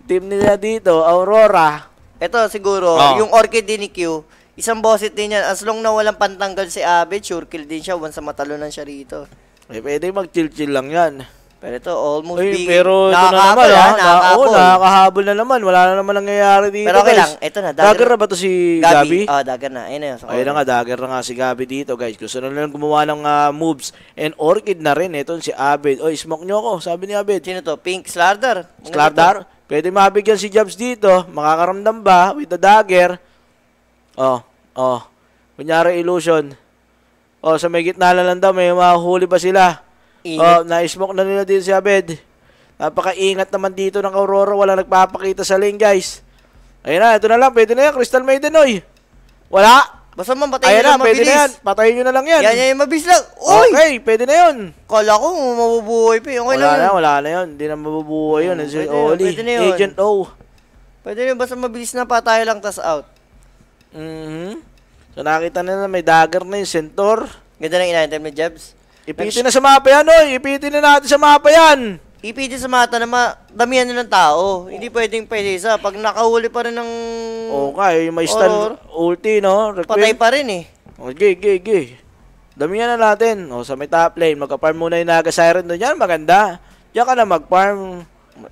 team nila dito, Aurora. Ito siguro, Oh. yung orchid din ni Q, Isang bossit din yan. As long na walang pantanggal si Abe, sure kill din siya once na matalunan siya rito. Eh, pwede mag-chill-chill lang yan. Pero ito, almost Ay, being... Pero ito na naman, ha? Na, oh, nakakahabol na naman. Wala na naman nangyayari dito, Pero okay guys. lang, ito na. Dagger, dagger na ba to si Gabi? Gabi? Oh, dagger na. Ayun na yun. So, Ayun na nga, dagger na nga si Gabi dito, guys. Gusto na lang gumawa ng uh, moves. And Orchid na rin. Ito si Abed. Oy, smoke nyo ako, sabi ni Abed. Sino to? Pink Slardar? Slardar? Pwede mabigyan si Jobs dito. Makakaramdam ba with the dagger? Oh, oh. Kunyari illusion. Oh, sa may gitna na lang daw, may mahuhuli pa sila. Ingat. Oh, na-smoke na nila din si Abed. Napakaingat naman dito ng Aurora. Wala nagpapakita sa lane, guys. Ayun na, ito na lang. Pwede na yan. Crystal Maiden, oy. Wala. Basta man, patayin Ayan na, lang, pwede mabilis. na yan. Patayin nyo na lang yan. Yan, yan, yung mabilis lang. Uy! Okay, pwede na yun. Kala ko, mabubuhay pa. Okay wala lang. na, wala na yun. Hindi na mabubuhay yun. Oh, pwede, Oli, pwede na yun. Agent O. Pwede na yun, basta mabilis na patay lang, tas out. Mm-hmm. So nakita nila may dagger na yung centaur. Ganda ng in ni Jebs. Ipitin na sa mapa yan, oy. Ipitin na natin sa mapa yan. Ipitin sa mata na ma- na ng tao. Hindi pwedeng pwede isa. Pag nakahuli pa rin ng... Okay, eh, may stun ulti, no? Requiem. Patay pa rin eh. Okay, okay, okay. Damihan na natin. O, oh, sa may top lane, magka-farm muna yung Naga Siren doon yan. Maganda. Diyan ka na mag-farm.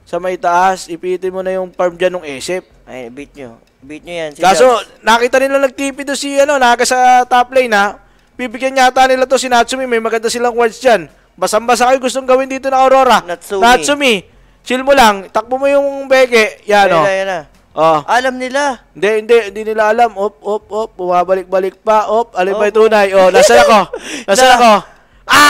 Sa may taas, ipitin mo na yung farm dyan ng esip. Ay, beat nyo. Beat nyo yan. Si Kaso, Dubs. nakita nila nagtipido si, ano, naga sa top lane, ha? Bibigyan yata nila to si Natsumi. May maganda silang wards dyan. Basang-basa kayo gustong gawin dito na Aurora. Natsumi. Natsumi. Chill mo lang. Takbo mo yung beke. Yan, o. Yan, yan, Oh. Alam nila. Hindi, hindi, hindi nila alam. Op, op, op. Bumabalik-balik pa. Op, alin ba tunay? Oh, nasaan ako? [laughs] Nasaan ako? Ah!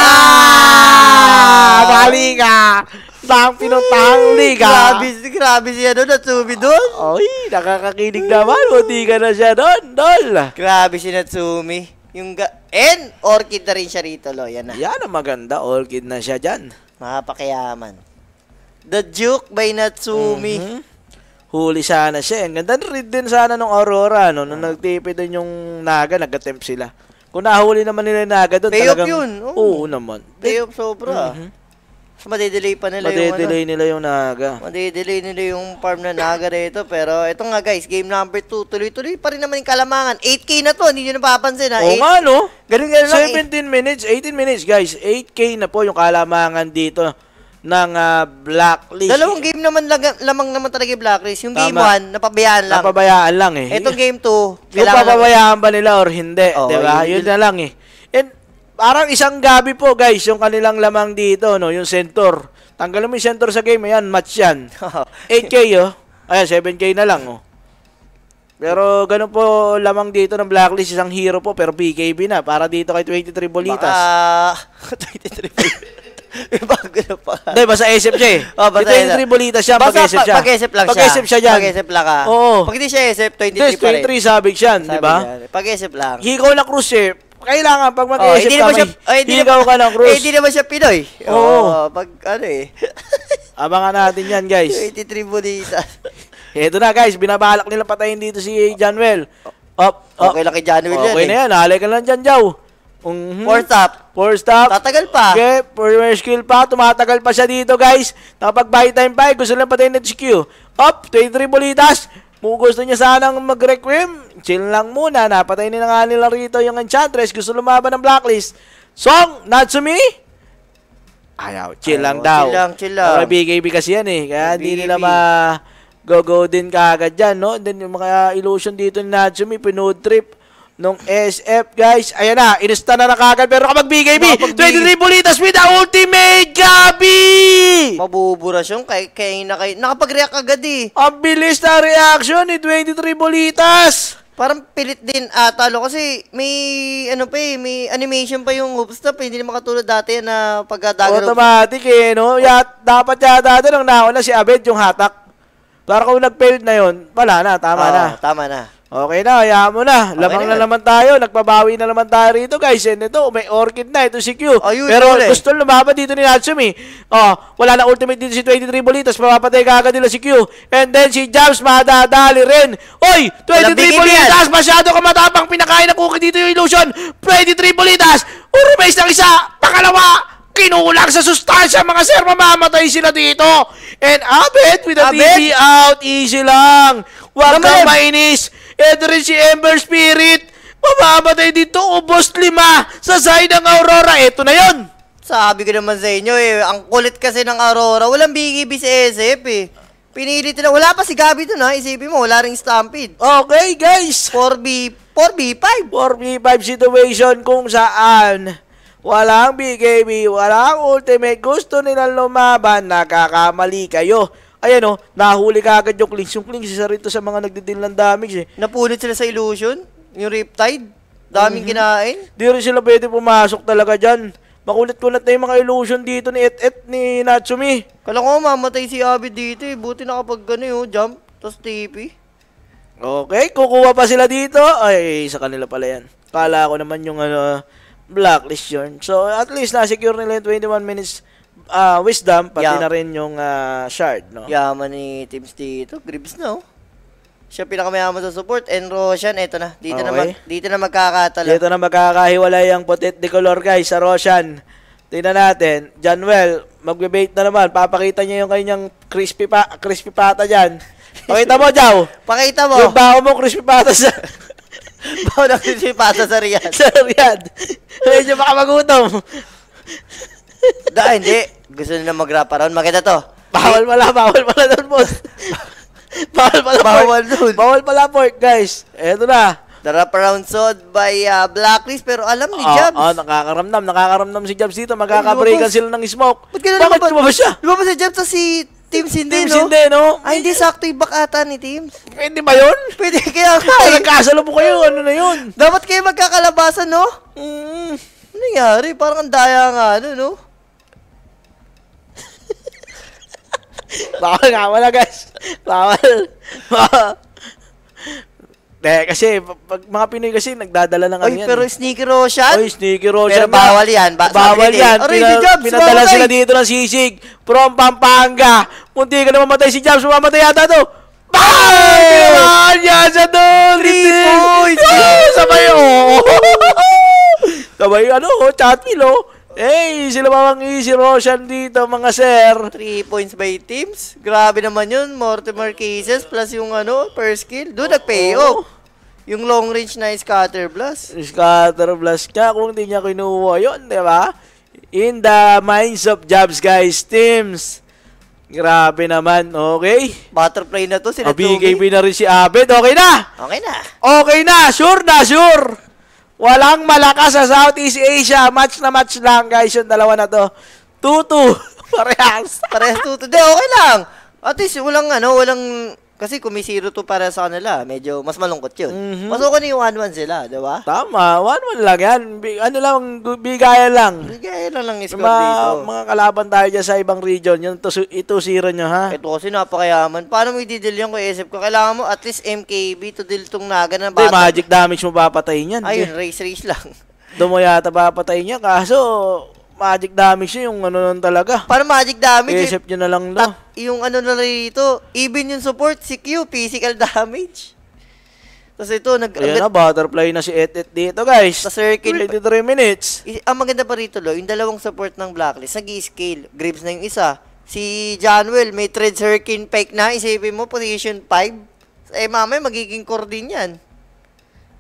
ah! Mali ka! ng pinutang liga. Grabe, grabe siya doon, Natsumi doon. Oy, nakakakilig naman. Buti ka na siya doon, Dol. Grabe si Natsumi. Yung ga- And orchid na rin siya rito, lo. Yan na. Yan ang maganda. Orchid na siya dyan. Makapakayaman. The Duke by Natsumi. Mm-hmm. Huli sana siya. Ang eh. ganda rin din sana nung Aurora, no? Nung ah. nagtipid din yung Naga, nag-attempt sila. Kung nahuli naman nila yung Naga doon, Payoff talagang... yun. Oo, oo naman. Payoff sobra. Mm-hmm. So, madedelay pa nila yung ano. Madedelay nila yung naga. Madedelay nila yung farm na naga rito. Pero ito nga guys, game number 2. Tuloy-tuloy pa rin naman yung kalamangan. 8K na to, hindi nyo napapansin ha. Oo nga no. Ganun, ganun lang. 17 minutes, 18 minutes guys. 8K na po yung kalamangan dito ng uh, Blacklist. Dalawang game naman lang, lamang naman talaga yung Blacklist. Yung Tama. game 1, napabayaan lang. Napabayaan lang eh. Itong game 2, Yung papabayaan ba nila or hindi, oh, 'di ba? Yun, yun na lang eh. Parang isang gabi po guys, yung kanilang lamang dito, no, yung center. Tanggalin mo yung center sa game, ayan, match yan. 8K [laughs] oh. Ayan, 7K na lang oh. Pero ganun po lamang dito ng blacklist isang hero po pero BKB na para dito kay 23 Bolitas. Ah 23 Bolitas. Ibang ganun pa. Hindi, basta SF siya eh. [laughs] Oh, basta 23 SF. siya, basta, pag SF siya. Pag SF lang siya. Pag SF siya yan. Pag SF lang ka. Ah. Oo. Pag hindi siya SF, 23 pa rin. 23 sabi siya, di ba? Pag SF lang. Hikaw na cruise eh kailangan pag oh, mag-iisip oh, kami, siya, oh, hindi naman, ka oh, ng eh, Cruz. Eh, hindi naman siya Pinoy. Oo. Oh. oh. pag ano eh. [laughs] Abangan natin yan, guys. 83 bonita. Ito [laughs] na, guys. Binabalak nila patayin dito si Janwell. Oh, up, up. Okay lang kay Janwell okay yan. Okay na eh. yan. Halay ka lang dyan, Jow. Mm-hmm. Four stop. Four stop. Tatagal pa. Okay, four skill pa. Tumatagal pa siya dito, guys. Kapag buy time buy, gusto lang patayin nito si Q. Up, 23 bolitas. Kung gusto niya sanang mag-requiem, chill lang muna. Napatay ni nga nila rito yung enchantress. Gusto lumaban ng blacklist. Song, Natsumi? Ayaw, chill Ayaw, lang daw. Chill lang, chill lang. Para BKB kasi yan eh. Kaya hindi nila ma... Go-go din kagad dyan, no? Then yung mga illusion dito ni Natsumi, pinood trip nung SF, guys. Ayan na, inusta na na kagad. Pero kapag BKB, 23 bulitas with the ultimate, Gabi! Mabubura siya. Kay, kay, na, kay, nakapag-react agad eh. Ang bilis na reaction ni 23 bulitas! Parang pilit din ata lo kasi may ano pa eh, may animation pa yung hoops na eh. hindi na makatulad dati na pagka-dagger Automatic eh, no? Yat, dapat yata dati nung nauna si Abed yung hatak. Para kung nag-failed na yon wala na, tama Oo, na. tama na. Okay na, hayaan mo na. Lamang okay na, na eh. naman tayo. Nagpabawi na naman tayo rito, guys. And eh, ito, may orchid na. Ito si Q. Oh, Pero yun, eh. gusto lumaba dito ni Natsumi. Oh, wala na ultimate dito si 23 Bolitas. Mapapatay kagad nila si Q. And then si Jams madadali rin. Oy, 23 Bolitas. Masyado ka matapang. Pinakain na cookie dito yung illusion. 23 Bolitas. Puro base ng isa. Pakalawa kinulang sa sustansya mga sir, mamamatay sila dito. And Abed, with the TV out, easy lang. Huwag kang mainis. Eto si Ember Spirit. Mamamatay dito, ubos lima sa side ng Aurora. Ito na yon. Sabi ko naman sa inyo eh, ang kulit kasi ng Aurora. Walang BKB sa SF eh. Pinilit na. Wala pa si Gabi doon ha. Isipin mo, wala rin stampede. Okay guys. 4B, 4B5. 4B5 situation kung saan walang BKB, walang ultimate. Gusto nilang lumaban, nakakamali kayo ayan oh, nahuli ka agad yung Klings. Yung Klings, isa rin to sa mga nagdidin lang damage eh. Napulot sila sa Illusion, yung Riptide. Daming mm-hmm. kinain. Di rin sila pwede pumasok talaga dyan. Makulit-kulit na yung mga illusion dito ni Et-Et ni Natsumi. Kala ko mamatay si Abi dito eh. Buti nakapag gano'y eh, oh, jump. Tapos TP. Okay, kukuha pa sila dito. Ay, sa kanila pala yan. Kala ko naman yung ano, blacklist yun. So, at least na-secure nila yung 21 minutes uh, wisdom, pati yeah. na rin yung uh, shard, no? Yaman ni Team dito, Gribbs na, no? Oh. Siya pinakamayaman sa support and Roshan, eto na. Dito okay. na mag, dito na magkakatalo. Dito na magkakahiwalay ang putit ni color guys sa Roshan. Tingnan natin, Janwell magbe-bait na naman. Papakita niya yung kanyang crispy pa crispy pata diyan. Pakita mo, Jaw. [laughs] Pakita mo. Yung bao mo crispy pata sa [laughs] Bao na crispy pata sa Riyadh. [laughs] sa Riyadh. Medyo baka magutom. Da, hindi. Gusto nila mag-wrap around. Maganda to. Bawal pala, bawal pala doon, boss. [laughs] bawal pala, Bawal doon. Bawal pala, pork, guys. Eto na. The wraparound sod by uh, Blacklist, pero alam ni Ah, Jabs. ah, nakakaramdam. Nakakaramdam si Jobs dito. Magkakabreakan lumabas. sila ng smoke. Ba't ganun Bakit lumabas? lumabas siya? Lumabas si Jabs sa si Team Sinde, Team no? Sinde, no? Ay, hindi. Sakto yung back ata ni Teams. Pwede ba yun? Pwede kaya ka Ay. eh. Nagkasalo po kayo. Ano na yun? Dapat kayo magkakalabasan, no? Mm. Ano nangyari? Parang ang daya nga, ano, no? Bawal nga wala, guys. Bawal. Eh, kasi pag mga Pinoy kasi nagdadala ng ano yan. pero eh. sneaky Roshan. Oy, sneaky Roshan. Pero bawal yan. Ba- bawal yan. Already Pina- Jobs, pinadala mamatay. sila dito ng sisig from Pampanga. Munti ka na mamatay si Jobs. Mamatay yata to. Bang! Pinamaan niya siya doon. Three points. Sabay, oo. Oh! [laughs] Sabay, ano, oh, chat milo. Hey, sila Mamang E, si Roshan dito mga sir. 3 points by teams. Grabe naman yun. Mortimer cases plus yung ano, per skill. Doon nag-pay off. Yung long range na scatter blast. Scatter blast ka kung hindi niya kinuha yun, di ba? In the minds of jobs guys, teams. Grabe naman, okay? Butterfly na to, sila ah, Tumi. BKB na rin si Abed, okay na? Okay na. Okay na, sure na, sure. Walang malakas sa Southeast Asia. Match na match lang, guys, yung dalawa na to. 2-2. [laughs] Parehas. Parehas 2-2. Hindi, okay lang. At least, walang, ano, walang kasi kung may 0-2 para sa kanila, medyo mas malungkot yun. Mm-hmm. Mas na yung 1-1 sila, di ba? Tama, 1-1 lang yan. Big, ano lang, bigayan lang. Bigayan lang lang score Ma- dito. Mga kalaban tayo dyan sa ibang region, yun, to, ito 0 nyo ha. Ito kasi napakayaman. Paano mo i-deal yan kung isip ko? Kailangan mo at least MKB to deal tong naga na bata. Di, magic damage mo papatayin yan. Ayun, race-race lang. [laughs] Doon mo yata papatayin yan. Kaso, magic damage yung ano nun talaga. Paano magic damage? Isip nyo na lang daw yung ano na rito, even yung support, si Q, physical [laughs] damage. Tapos ito, nag... Ayan na, butterfly na si Etet dito, guys. Sa circle. 23 minutes. Ang maganda pa rito, lo, yung dalawang support ng Blacklist, nag scale grips na yung isa. Si Janwell, may thread circle pike na. Isipin mo, position 5. Eh, mamay, magiging core din yan.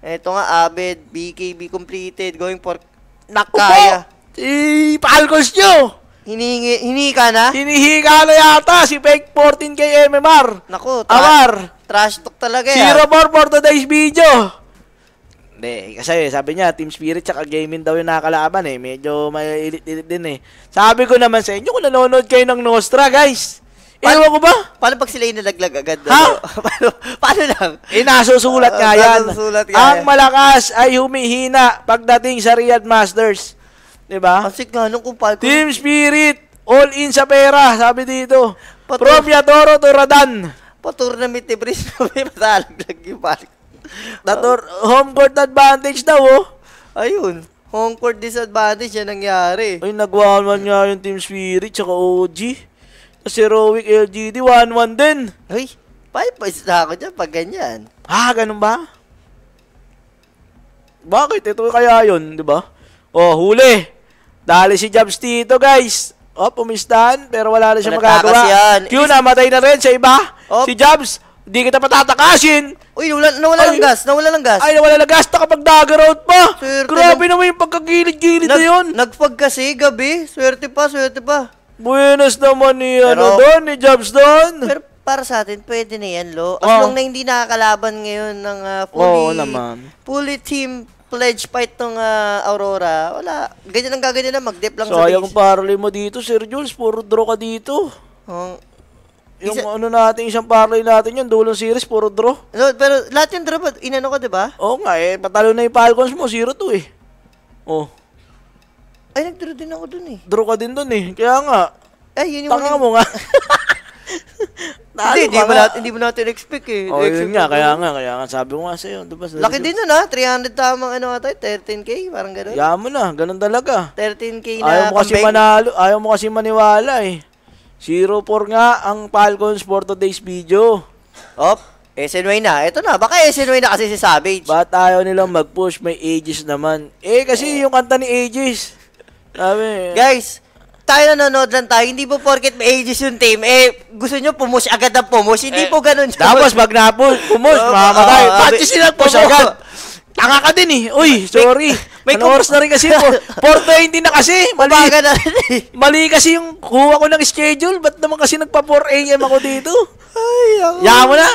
Ito nga, Abed, BKB completed, going for... Nakaya. Upo! Si Falcons nyo! Hinihingi, hinihingi ka na? Hinihinga na yata si Fake 14 k MMR. Naku, tra- Awar. trash talk talaga yan. Eh, ah. Zero more for today's video. Hindi, kasi sabi niya, Team Spirit tsaka gaming daw yung nakakalaban eh. Medyo may ilit-ilit din eh. Sabi ko naman sa inyo, kung nanonood kayo ng Nostra, guys, Ewan ko ba? Paano pag sila yung nalaglag agad? Ha? Ano? [laughs] paano, paano lang? Eh, nasusulat ah, nga yan. Nasusulat nga Ang malakas ay humihina pagdating sa Riyadh Masters. Diba? Kasi ganun kung Falcon. Team Spirit, all in sa pera, sabi dito. Patur- From Yadoro to Radan. Pa-tournament ni Brice, may [laughs] matalaglag yung Falcon. Dator, home court advantage daw, oh. Ayun. Home court disadvantage, yan nangyari. Ay, nagwawan nga yung Team Spirit, tsaka OG. Tapos Heroic LGD, 1-1 din. Ay, 5 points na ako dyan pag ganyan. Ah, ganun ba? Bakit? Ito kaya yun, di ba? Oh, huli. Dali si Jobs dito, guys. Oh, umistahan, pero wala na siyang magagawa. Yan. Q, namatay na rin sa iba. Op. Si Jobs, hindi kita patatakasin. Uy, nawala, nawala ng gas, nawala ng gas. Ay, nawala ng gas, nakapag dagger out pa. Swerte Grabe lang. naman yung pagkagilid-gilid Nag, na yun. Nagpag kasi gabi, swerte pa, swerte pa. Buenas naman ni, ano pero, ano doon, ni Jobs doon. Pero para sa atin, pwede na yan, Lo. As oh. long na hindi nakakalaban ngayon ng uh, fully, oh, naman. fully team nag-pledge pa itong uh, Aurora, wala. Ganyan ang gaganyan na, mag-dip lang Sayang sa Sayang parlay mo dito, Sir Jules. Puro draw ka dito. Oh. Yung Isa, ano natin, isang parlay natin yun, dulong series, puro draw. No, pero lahat yung draw, inano ko, di ba? Oo nga, eh, patalo na yung Falcons mo, 0-2 eh. Oh. Ay, nag-draw din ako dun eh. Draw ka din dun eh, kaya nga. Ay, yun yung... Tanga mo nga. [laughs] Naano hindi, hindi mo, natin, hindi mo natin expect eh. Oh, expect yun nga, kaya nga, kaya nga. Sabi ko nga sa'yo, di ba? Laki din nun ha, ah. 300 tamang ano nga 13K, eh, parang ganun. Yaman mo na, ganun talaga. 13K na ayaw mo kasi comeback. manalo, ayaw mo kasi maniwala eh. 0-4 nga ang Falcons for today's video. Op, SNY na. Ito na, baka SNY na kasi si Savage. Ba't ayaw nilang mag-push? May ages naman. Eh, kasi eh. yung kanta ni ages. Sabi. Guys, tayo nanonood lang tayo, hindi po porket may ages yung team, eh, gusto nyo pumush agad ang pumush. Hindi eh, po ganun. Yun. Tapos, pag napush, pumush, [laughs] makamatay. Ah, Pati sila pumush agad. Tanga ka din eh. Uy, sorry. May, may ano oras na rin kasi. 4.20 na kasi. Mali, na eh. mali kasi yung kuha ko ng schedule. Ba't naman kasi nagpa 4 a.m. ako dito? Ay, ako. Yawa mo na.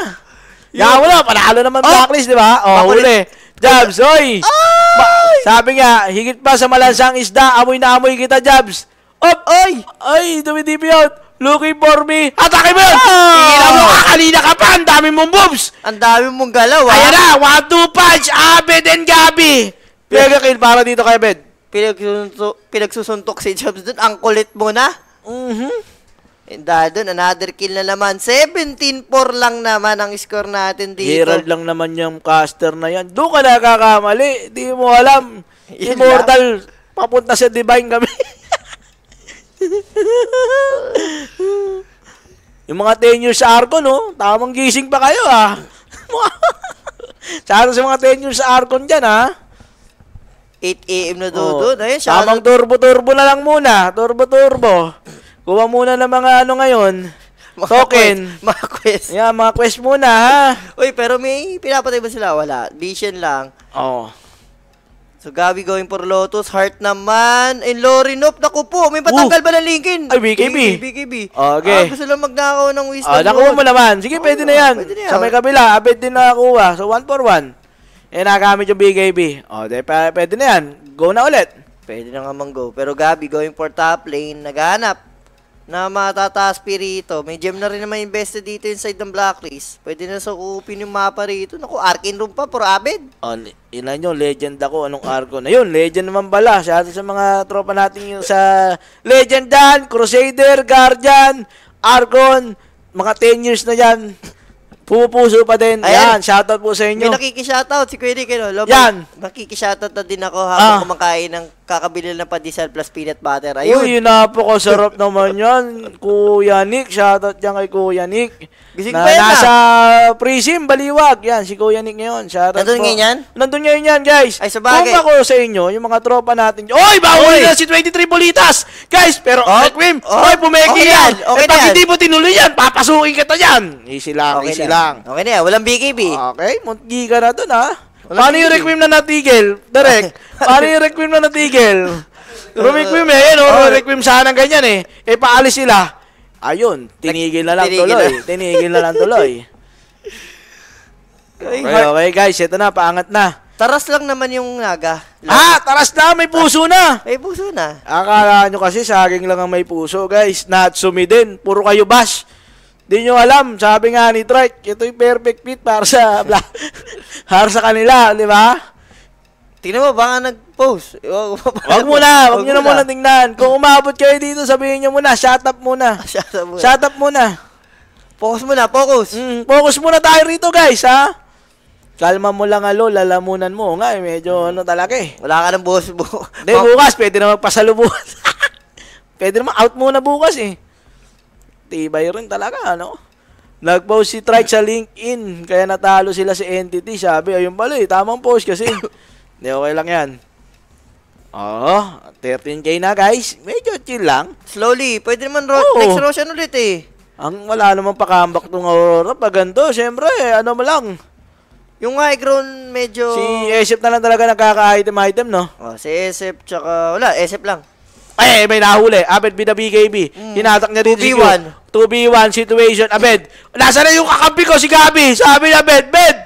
Yawa mo na. Panalo naman oh. blacklist, di ba? Oh, huli. Jabs, oy! Ay! Sabi nga, higit pa sa malansang isda, amoy na amoy kita, Jabs. Up! Ay! Ay! Dumidipi out! Looking for me! Atake mo! Oh! Ah! Tingnan mo, kakalina ka pa! Ang dami mong boobs. Ang dami mong galaw, ha? Ah. Ayan na! One, two, punch! Abed and Gabi! Mega kill para dito kay Abed. Pinagsusuntok, pinagsusuntok si Jobs dun. Ang kulit mo na. Mm-hmm. And uh, dun, another kill na naman. 17-4 lang naman ang score natin dito. Herald lang naman yung caster na yan. Doon ka nakakamali. Di mo alam. Immortal. Papunta sa Divine kami. [laughs] [laughs] Yung mga 10 years sa Arcon, no? Oh, tamang gising pa kayo, ah. Sana [laughs] sa mga 10 years sa Arcon dyan, ha? 8 a.m. na doon. Oh. Ayun, eh. Tamang turbo-turbo na lang muna. Turbo-turbo. Kuha muna ng mga ano ngayon. Mga token. Quest, mga quest. Yeah, mga quest muna, ha? Uy, pero may pinapatay ba sila? Wala. Vision lang. Oo. Oh. So, Gabi going for Lotus. Heart naman. And eh, Lorinop. Naku po. May patanggal ba ng Lincoln? Ay, BKB. BKB. Okay. Ah, gusto lang magnakaw ng wisdom. Ah, nakuha mo naman. Sige, oh, pwede na yan. Pwede na yan. Sa may kabila, abed din nakakuha. So, 1 for 1. Eh, nakamit yung BKB. oh, de, pwede na yan. Go na ulit. Pwede na nga mang go. Pero Gabi going for top lane. Naghanap na matataas pirito. May gem na rin naman invested dito inside ng blacklist. Pwede na sa upin yung mapa rito. Naku, arcane Room pa, puro Abed. Oh, ina nyo, legend ako. Anong Argon? Ayun, legend naman bala. Sa atin sa mga tropa natin yung sa Legendan, Crusader, Guardian, Argon. Mga 10 years na yan. Pupuso pa din. Ayan, Ayan shoutout po sa inyo. May nakiki-shoutout si Kuya Rick. Ano? Yan. Nakiki-shoutout na din ako habang ah. kumakain ng kakabili pa diesel plus peanut butter. Ayun. Uy, napakasarap naman yan. Kuya Nick, shoutout yan kay Kuya Nick. Gising na, pa yan ah. Nasa na. Prism, Baliwag. Yan, si Kuya Nick ngayon. Shoutout Nandun po. ngayon yan? Nandun ngayon yan, guys. Ay, sabagay. Kung ako sa inyo, yung mga tropa natin. Oy, bawal na si 23 Bolitas! Guys, pero, oh, Equim, oh, oy, pumeki okay yan. Okay eh, At pag hindi mo tinuloy yan, papasukin ka ta yan. Easy lang, okay easy lang. lang. Okay na yan, walang BKB. Okay, munti ka na dun, ha? Ah. Paano yung requiem na natigil? Direk. [laughs] Paano yung requiem na natigil? Rumiquim eh. Ano? Oh, requiem sana ganyan eh. Eh, paalis sila. Ayun. Tinigil na lang tinigil tuloy. Na. tinigil na lang tuloy. [laughs] Okay, okay guys. Ito na. Paangat na. Taras lang naman yung naga. Ah, taras na! May puso na! May puso na. Akala nyo kasi saging lang ang may puso, guys. Natsumi din. Puro kayo bash. Di nyo alam, sabi nga ni Trike, ito yung perfect fit para sa [laughs] bla, para sa kanila, di ba? Tingnan mo, baka nag-post. Wag mo na, wag nyo na muna tingnan. Kung umabot kayo dito, sabihin nyo muna, shut up muna. [laughs] shut up muna. Shut up muna. Focus muna, focus. Mm, focus muna tayo rito, guys, ha? Kalma mo lang alo, lalamunan mo. Nga, eh, medyo mm. ano talaga eh. Wala ka ng boss mo. Hindi, [laughs] bukas, pwede na magpasalubungan. pwede na out muna bukas eh. Tibay rin talaga, ano? nag si Trike sa LinkedIn, kaya natalo sila si Entity. Sabi, ayun pala eh, tamang post kasi. Hindi, [coughs] okay lang yan. Oo, 13k na guys. Medyo chill lang. Slowly, pwede naman ro- Oo. next Roshan ulit eh. Ang wala naman pa-comeback tong Aurora. Pag ganito, syempre, eh, ano mo lang. Yung high eh, ground medyo... Si Esep na lang talaga nagkaka-item-item, no? Oh, si SF tsaka... Wala, SF lang. Eh, may nahuli. Abed binabigay Mm. Hinatak niya dito. 2v1. 2v1 situation. Abed, nasa na yung kakampi ko si Gabi? Sabi niya, Abed, Bed,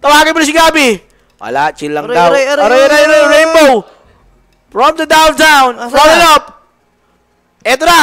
tawagin mo na si Gabi. Wala, chill lang Aray, daw. aray, aray, aray, rainbow. From the downtown. Asa Roll it up. Eto na.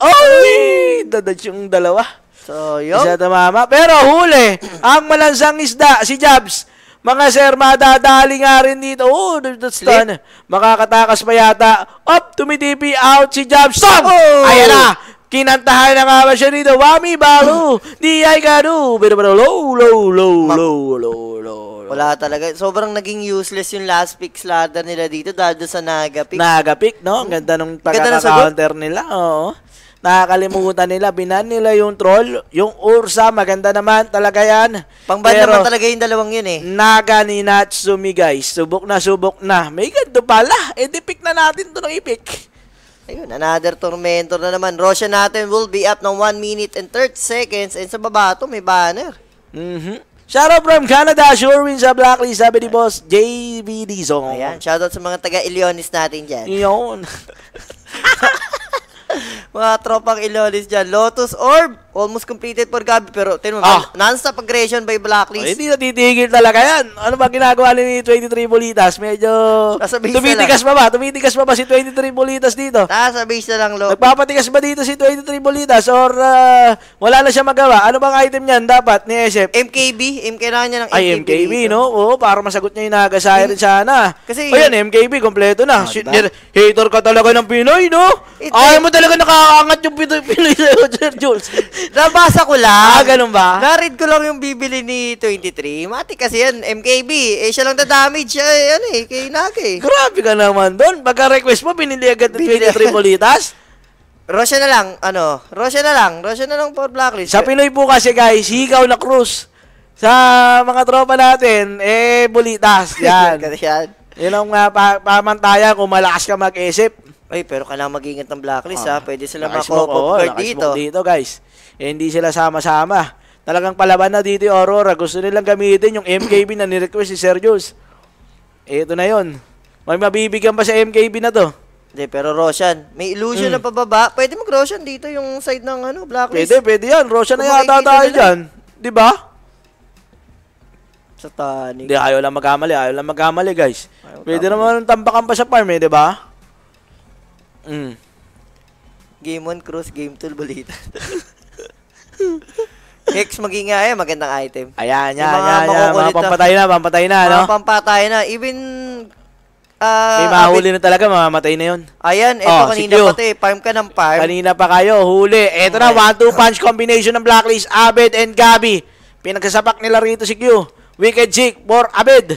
Oy! Dadad yung dalawa. So, yun. Isa tumama. Pero huli, ang malansang isda, si Jabs, mga sir, madadali nga rin dito. Oh, that's done. Makakatakas pa yata. Up, tumitipi out si Jobson. Oh! Ayan na. Kinantahan na nga ba siya dito? Wami balo, di ay gano. Pero pero low, low, low, low, low, low. Wala talaga. Sobrang naging useless yung last pick ladder nila dito dahil sa Naga pick. Naga pick, no? Ang ganda ng pagkaka nila. Oo nakakalimutan nila. Binan nila yung troll, yung Ursa, maganda naman talaga yan. Pangban Pero, naman talaga yung dalawang yun eh. Naga ni Natsumi guys, subok na subok na. May ganda pala, e di pick na natin to ng ipick. Ayun, another tormentor na naman. Roshan natin will be up ng 1 minute and 30 seconds. And sa baba to, may banner. Mm-hmm. Shoutout from Canada, sure win sa Blacklist, sabi ni Boss JV Dizong. Ayan, shoutout sa mga taga-Ilionis natin dyan. Yun. [laughs] Mga tropang Ilonis dyan. Lotus Orb! Almost completed for Gabi, pero tinan mo, ah. non-stop aggression by Blacklist. Oh, hindi natitigil talaga yan. Ano ba ginagawa ni 23 Bolitas? Medyo Nasa tumitigas ba? Tumitigas pa ba si 23 Bolitas dito? Nasa base na lang, Lo. Nagpapatigas ba dito si 23 Bolitas? Or uh, wala na siya magawa? Ano bang item niyan dapat ni SF? MKB. MK na niya ng MKB. Ay, MKB, dito. no? Oo, para masagot niya yung nagasaya rin mm. sana. Kasi, o yan, MKB, kompleto na. Oh, diba? Hater ka talaga ng Pinoy, no? Ayaw mo talaga nakakaangat yung Pinoy sa [laughs] Jules. Nabasa ko lang. Ah, ganun ba? Narid ko lang yung bibili ni 23. Mati kasi yan, MKB. Eh, siya lang na-damage. Siya, eh, yan eh, kay Nage. Grabe ka naman doon. Pagka-request mo, binili agad ng 23 bolitas. [laughs] Rosya na lang, ano, Rosya na lang, Rosya na lang for blacklist. Sa Pinoy po kasi guys, higaw na Cruz. Sa mga tropa natin, eh, bulitas. [laughs] Yan. yan. Yun ang uh, pa- pamantayan kung malakas ka mag-isip. Ay, pero kailangan mag-ingat ng blacklist ah, ha. Pwede sila makakopo card dito. dito guys eh, hindi sila sama-sama. Talagang palaban na dito yung Aurora. Gusto nilang gamitin yung MKB na ni-request si Sergius. Eh, ito na yon. May mabibigyan pa sa MKB na to. Hindi, pero Roshan, may illusion mm. na pababa. Pwede mag-Roshan dito yung side ng ano, Blacklist. Pwede, pwede yan. Roshan Kung na yata tayo dyan. Di ba? Sa tani. Hindi, ayaw lang magkamali. Ayaw lang magkamali, guys. Ayaw pwede kamali. naman tambakan pa sa farm eh, di ba? Mm. Game 1, cross, game 2, Bulita. [laughs] Next, maging nga eh, magandang item. Ayan, yan, mga yan, Mga pampatay na, pampatay na, mga no? Mga pampatay na. Even, uh, May mahuli na talaga, mamamatay na yun. Ayan, eto oh, kanina si pati, farm ka ng farm. Kanina pa kayo, huli. Eto okay. na, 1-2 punch combination ng Blacklist, Abed and Gabi. Pinagsasapak nila rito si Q. Wicked Jig for Abed.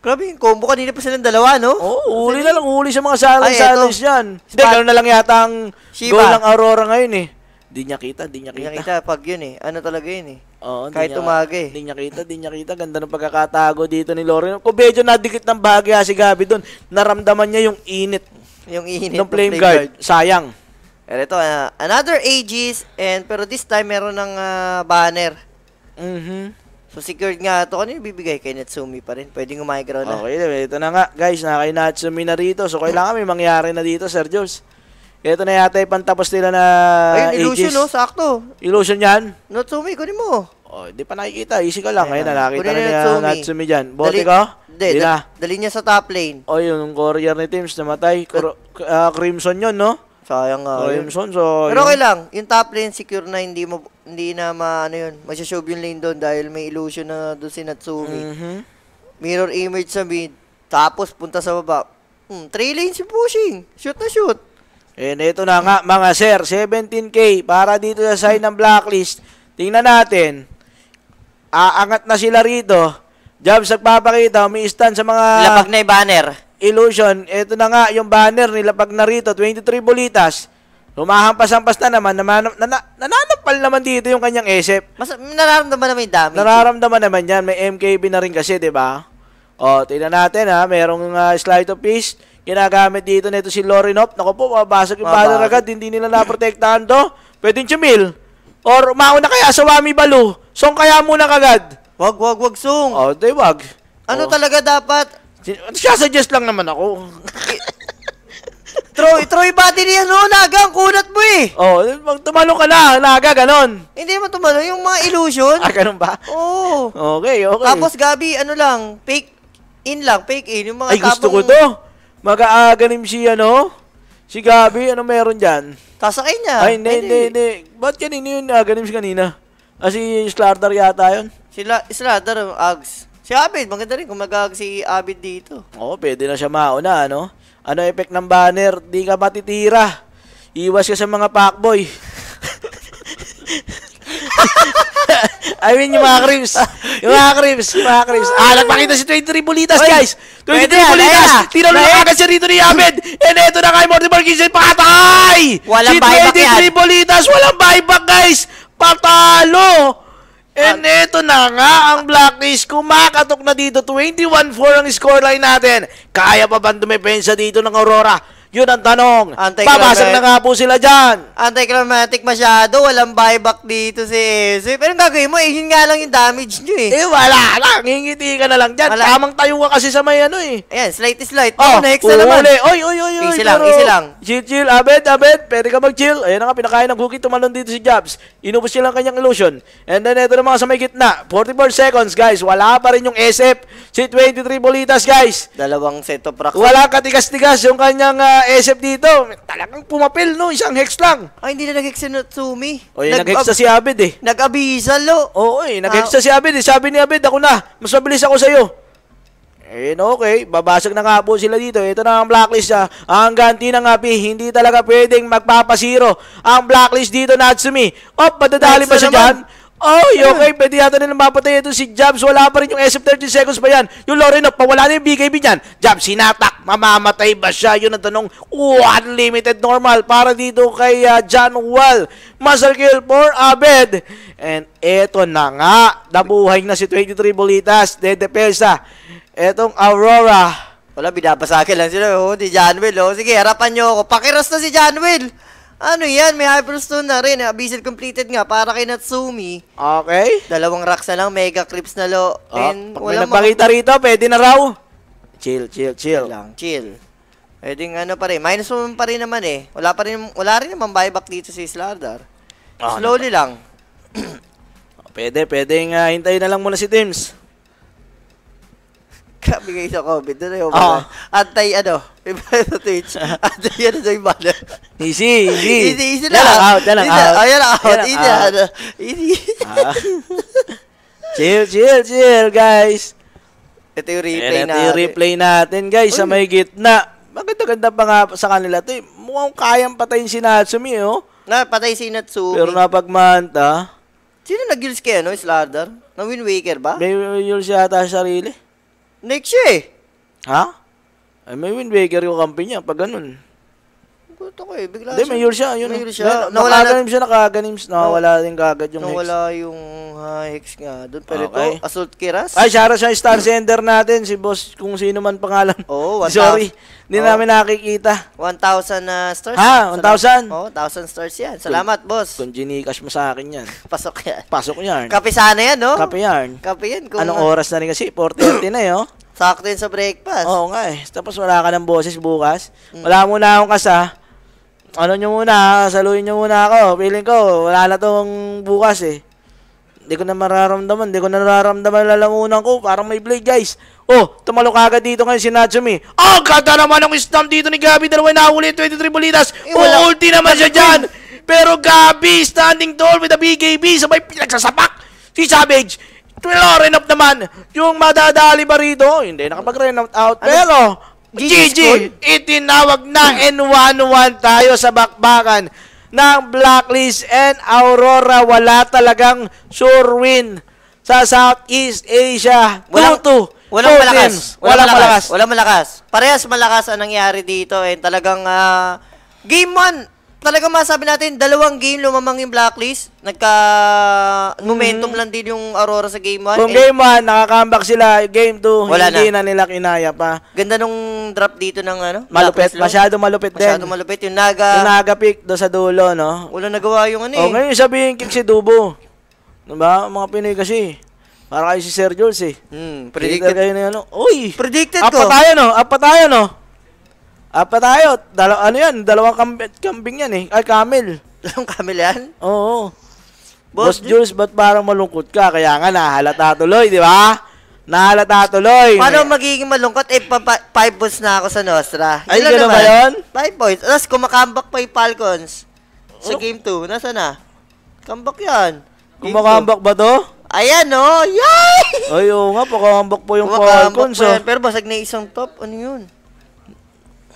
Grabe yung combo kanina pa silang dalawa, no? Oo, oh, huli na lang, huli sa mga silence-silence silence yan. Hindi, ganoon na lang yata ang Shiba. goal ng Aurora ngayon eh. Di niya kita, di niya kita. Di niya kita pag yun eh. Ano talaga yun eh. Oo, Kahit niya, umaga eh. Di niya kita, di niya kita. Ganda ng pagkakatago dito ni Loren. Kubejo nadikit ng bahagya si Gabi doon. Naramdaman niya yung init. Yung init ng flame, flame guard. guard. Sayang. Pero ito, uh, another ages, and pero this time meron ng uh, banner. Mm-hmm. So secured nga ito. Ano bibigay kay Natsumi pa rin? Pwedeng umahigraw na. Okay, ito na nga. Guys, na kay Natsumi na rito. So kailangan may mangyari na dito, Sir Jules. Ito na yata yung pantapos nila na Ayun, illusion, no? Sakto. Illusion yan. Natsumi, kunin mo. Oh, di pa nakikita. Easy ka lang. Ayun, Ayun na, nakita na niya Natsumi. Natsumi dyan. Bote Dali- ko? Hindi, Di dali niya sa top lane. O, oh, yun, yung courier ni Teams, namatay. Cor- ah, Crimson yun, no? Sayang nga. Crimson, so... Pero yun. okay lang, yung top lane secure na hindi mo hindi na maano yun, masyashove yung lane doon dahil may illusion na doon si Natsumi. Mhm. Mirror image sa mid, tapos punta sa baba. Hmm, three lanes yung pushing. Shoot na shoot. And ito na nga mga sir, 17K para dito sa sign ng blacklist. Tingnan natin, aangat na sila rito. Jobs nagpapakita, umiistan sa mga... Lapag na banner. Illusion. Ito na nga yung banner nilapag na rito, 23 bolitas. Humahampas-hampas na naman, naman na, nananapal naman dito yung kanyang isip. Mas, nararamdaman naman yung dami. Nararamdaman naman yan, may MKB na rin kasi, di ba? O, tingnan natin ha, merong uh, slide of peace. Ginagamit dito nito si Lorinov. Nako po, mabasag yung banner agad. Hindi nila naprotektahan to. Pwedeng chumil. Or mauna kaya sa Wami Balu. Song kaya muna kagad. Wag, wag, wag, Song. Oh, di wag. Ano oh. talaga dapat? Sasasuggest lang naman ako. [laughs] Troy, Troy body niya no, naga, ang kunat mo eh. Oh, mag tumalo ka na, naga, ganon. Hindi mo tumalo, yung mga illusion. [laughs] ah, ganun ba? Oo. Oh. Okay, okay. Tapos, Gabi, ano lang, fake in lang, fake in. Yung mga Ay, gusto ko to. Mag-aaganim si ano? Si Gabi, ano meron dyan? Tasakay niya. Ay, hindi, hindi, hindi. Ba't kanina yun? Aganim si kanina. Ah, si Slardar yata yun. Si La- Slardar, Ags. Si Abid, maganda rin kung mag si Abid dito. Oo, pwede na siya mauna, ano? Ano effect ng banner? Di ka matitira. Iwas ka sa mga packboy. [laughs] I mean, yung mga creams. Yung mga creams. Yung mga creams. Ah, nagpakita si 23 Bulitas, guys. 23 Bulitas. Tira na agad siya rito ni Ahmed. And eto na kay Morty Marquise. Patay! Walang si buyback yan. Si 23 Bulitas. Walang buyback, guys. Patalo! And uh, eto na nga ang Black Blackies, kumakatok na dito. 21-4 ang scoreline natin. Kaya pa ba dumepensa dito ng Aurora? Yun ang tanong. Babasag na nga po sila dyan. Anticlimactic masyado. Walang buyback dito si Eze. Pero ang gagawin mo, eh, nga lang yung damage nyo eh. Eh, wala lang. Hingiti ka na lang dyan. Wala. Tamang tayo ka kasi sa may ano eh. Ayan, slight is slight. Oh, next na naman. Uli. Oy, oy, oy, oy. Easy lang, easy lang. Chill, chill. Abed, Abed. Pwede ka mag-chill. Ayan nga, pinakain ng cookie. Tumalon dito si Jobs. Inubos niya lang kanyang illusion. And then, ito na mga sa may gitna. 44 seconds, guys. Wala pa rin yung SF. Si 23 Bolitas, guys. Dalawang set of rocks. Wala katigas-tigas yung kanyang uh, SF dito, talagang pumapil, no? Isang hex lang. Ay, hindi na nag-hex si Natsumi. O, yun, eh, nag-hex na si Abed, eh. Nag-abisa, lo. Oo, eh, nag-hex ah, na si Abed, eh. Sabi ni Abed, ako na, mas mabilis ako sa'yo. Eh, okay, babasag na nga po sila dito. Ito na ang blacklist niya. Ah. Ang ganti ng api, hindi talaga pwedeng magpapasiro. Ang blacklist dito, Natsumi. Op, madadali ba siya naman. Oh, yung okay, pwede yata nilang mapatay ito si Jobs. Wala pa rin yung SF 30 seconds pa yan? Yung Lorenok, pawala na yung BKB niyan. Jobs, sinatak. Mamamatay ba siya? Yun ang tanong. unlimited normal para dito kay uh, John Wall. Muscle kill for Abed. And eto na nga. Nabuhay na si 23 Bolitas. Dedepesa. Etong Aurora. Wala, binabasa akin lang sila. Oh, si John Will. Oh, sige, harapan niyo ako. Pakiras na si John Will. Ano yan? May Hyperstone na rin. Abyssal completed nga para kay Natsumi. Okay. Dalawang racks na lang. Mega creeps na lo. Oh, ah, And pag may nagpakita rito, pwede na raw. Chill, chill, chill. Chill lang. Chill. Pwede ano pa rin. Minus one pa rin naman eh. Wala, pa rin, wala rin naman buyback dito si Slardar. Oh, Slowly ano lang. [clears throat] pwede, pwede. Uh, ah, hintayin na lang muna si Tims kami ngayon sa COVID, doon yung oh. Antay, ano, [laughs] iba sa Twitch. Antay, ano sa iba na. Easy, easy. Easy, easy lang. Yan out, yan out. Oh, yan out. Easy, ano. Easy. Ah. Chill, chill, chill, guys. Ito yung replay natin. Ito yung replay natin, guys, Uy. sa may gitna. Maganda-ganda pa nga sa kanila. Ito, eh. mukhang kayang patayin si Natsumi, eh, oh. Na, patay si Natsumi. Pero napagmanta. Sino nag-gills kay, ano, Slardar? Na Wind Waker ba? May yun siya ata sarili. Next year eh. Ha? Ay, may Wind Waker yung kampi niya pag ganun. Nagulat ko eh. Bigla Hindi, siya. mayor siya. Yun, eh. mayor siya. Na, nawala nakaganim siya, nakaganim siya. Nakawala na, din kagad yung nawala hex. yung uh, hex nga doon. Pero okay. ito, assault Keras. Ay, Shara siya star sender natin. Si boss, kung sino man pangalan. Oo, [laughs] oh, Sorry. Hindi oh. namin nakikita. 1,000 uh, ah, stars. Ha, 1,000? Oo, oh, 1,000 stars yan. Salamat, kung, boss. Kung ginikash mo sa akin yan. [laughs] Pasok yan. Pasok yan. Kape sana yan, no? Kape yan. Kape yan. Kung, Anong ano. oras na rin kasi? 4.30 na yun. Sakto yun sa breakfast. Oo nga eh. Tapos wala ka ng boses bukas. Mm. Wala muna akong kasa ano nyo muna, saluhin nyo muna ako. Feeling ko, wala na tong bukas eh. Hindi ko na mararamdaman, hindi ko na nararamdaman lalamunan ko. Parang may play guys. Oh, tumalok agad dito ngayon si Natsumi. Oh, ganda naman ang stamp dito ni Gabi. Dalawa na huli, 23 bulitas. Eh, oh, ulti naman siya dyan. Pero Gabi, standing tall with the BKB. Sabay pinagsasapak si Savage. Well, oh, rin up naman. Yung madadali ba rito? Hindi, nakapag-rin out. Ano? Pero, ano? GG, itinawag na N11 tayo sa bakbakan ng Blacklist and Aurora. Wala talagang sure win sa Southeast Asia. Walang, two, walang two malakas. Walang, walang malakas. malakas. Walang malakas. Parehas malakas ang nangyari dito. And eh. talagang uh, game 1, talaga masabi natin, dalawang game lumamang yung blacklist. Nagka momentum mm-hmm. lang din yung Aurora sa game 1. Kung eh, game 1, nakakambak sila. Game 2, hindi na. na nila kinaya pa. Ganda nung drop dito ng ano? Malupit. Masyado malupit masyado din. Masyado malupit. Yung naga. Yung naga pick do sa dulo, no? Wala nagawa yung ano eh. Oh, ngayon sabihin kick si Dubo. Diba? Mga Pinoy kasi. Para kayo si Sir Jules eh. Hmm, predicted. Kayo na ano. Uy! Predicted ko. Apa tayo no? Apa tayo no? Apat tayo. Dalaw ano yan? Dalawang kambing, kambing yan eh. Ay, camel. Dalawang camel yan? Oo. Boss, Boss Jules, ba't parang malungkot ka? Kaya nga, nahalata tuloy, di ba? Nahalata tuloy. Paano magiging malungkot? Eh, pa, pa, five points na ako sa Nostra. Ay, Yun gano'n ba yun? Five points. Tapos kumakambak pa yung Falcons. Sa Oh. game 2. Nasa na? Comeback yan. Game Kumakambak ba to? two. Ayan, oh. Yay! Ay, oo nga, pakambak po yung Falcons. pa oh. Pero basag na isang top. Ano yun?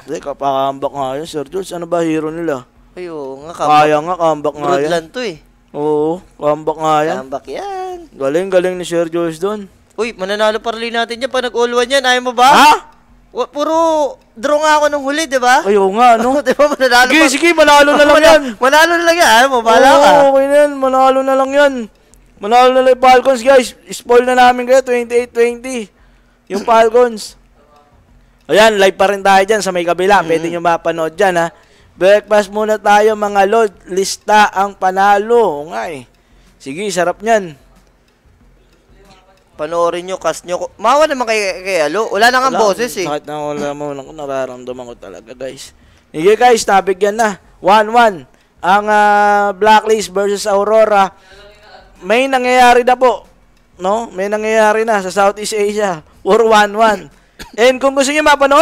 Hindi, kapakambak nga yun, Sir George. Ano ba hero nila? Ay, oo nga. Kambak. Kaya nga, comeback nga yan. Broadland to eh. Oo, kambak nga yan. Kambak yan. Galing, galing ni Sir George doon. Uy, mananalo parlay natin yan. Pag nag-all one yan, ayaw mo ba? Ha? W- puro draw nga ako nung huli, di ba? Ayaw nga, no? [laughs] di ba, mananalo sige, pa- sige, manalo na lang [laughs] yan. manalo na lang yan. Ayaw mo, bahala Oo, ka. okay na yan. Manalo na lang yan. Manalo na lang yung Falcons, guys. Spoil na namin kayo, 28-20. Yung Falcons. Ayan, live pa rin tayo dyan sa may kabila. Mm-hmm. Pwede nyo mapanood dyan, ha? Breakfast muna tayo, mga lord. Lista ang panalo. Oo nga, eh. Sige, sarap nyan. Panoorin nyo, cast nyo. Mawa naman kay, kay Alo. Wala na nga boses, eh. Kahit na wala mo, nang nararamdaman ko talaga, guys. Sige, guys, nabigyan na. 1-1. Ang uh, Blacklist versus Aurora. May nangyayari na po. No? May nangyayari na sa Southeast Asia. 4-1-1. And kung gusto niyo mapanood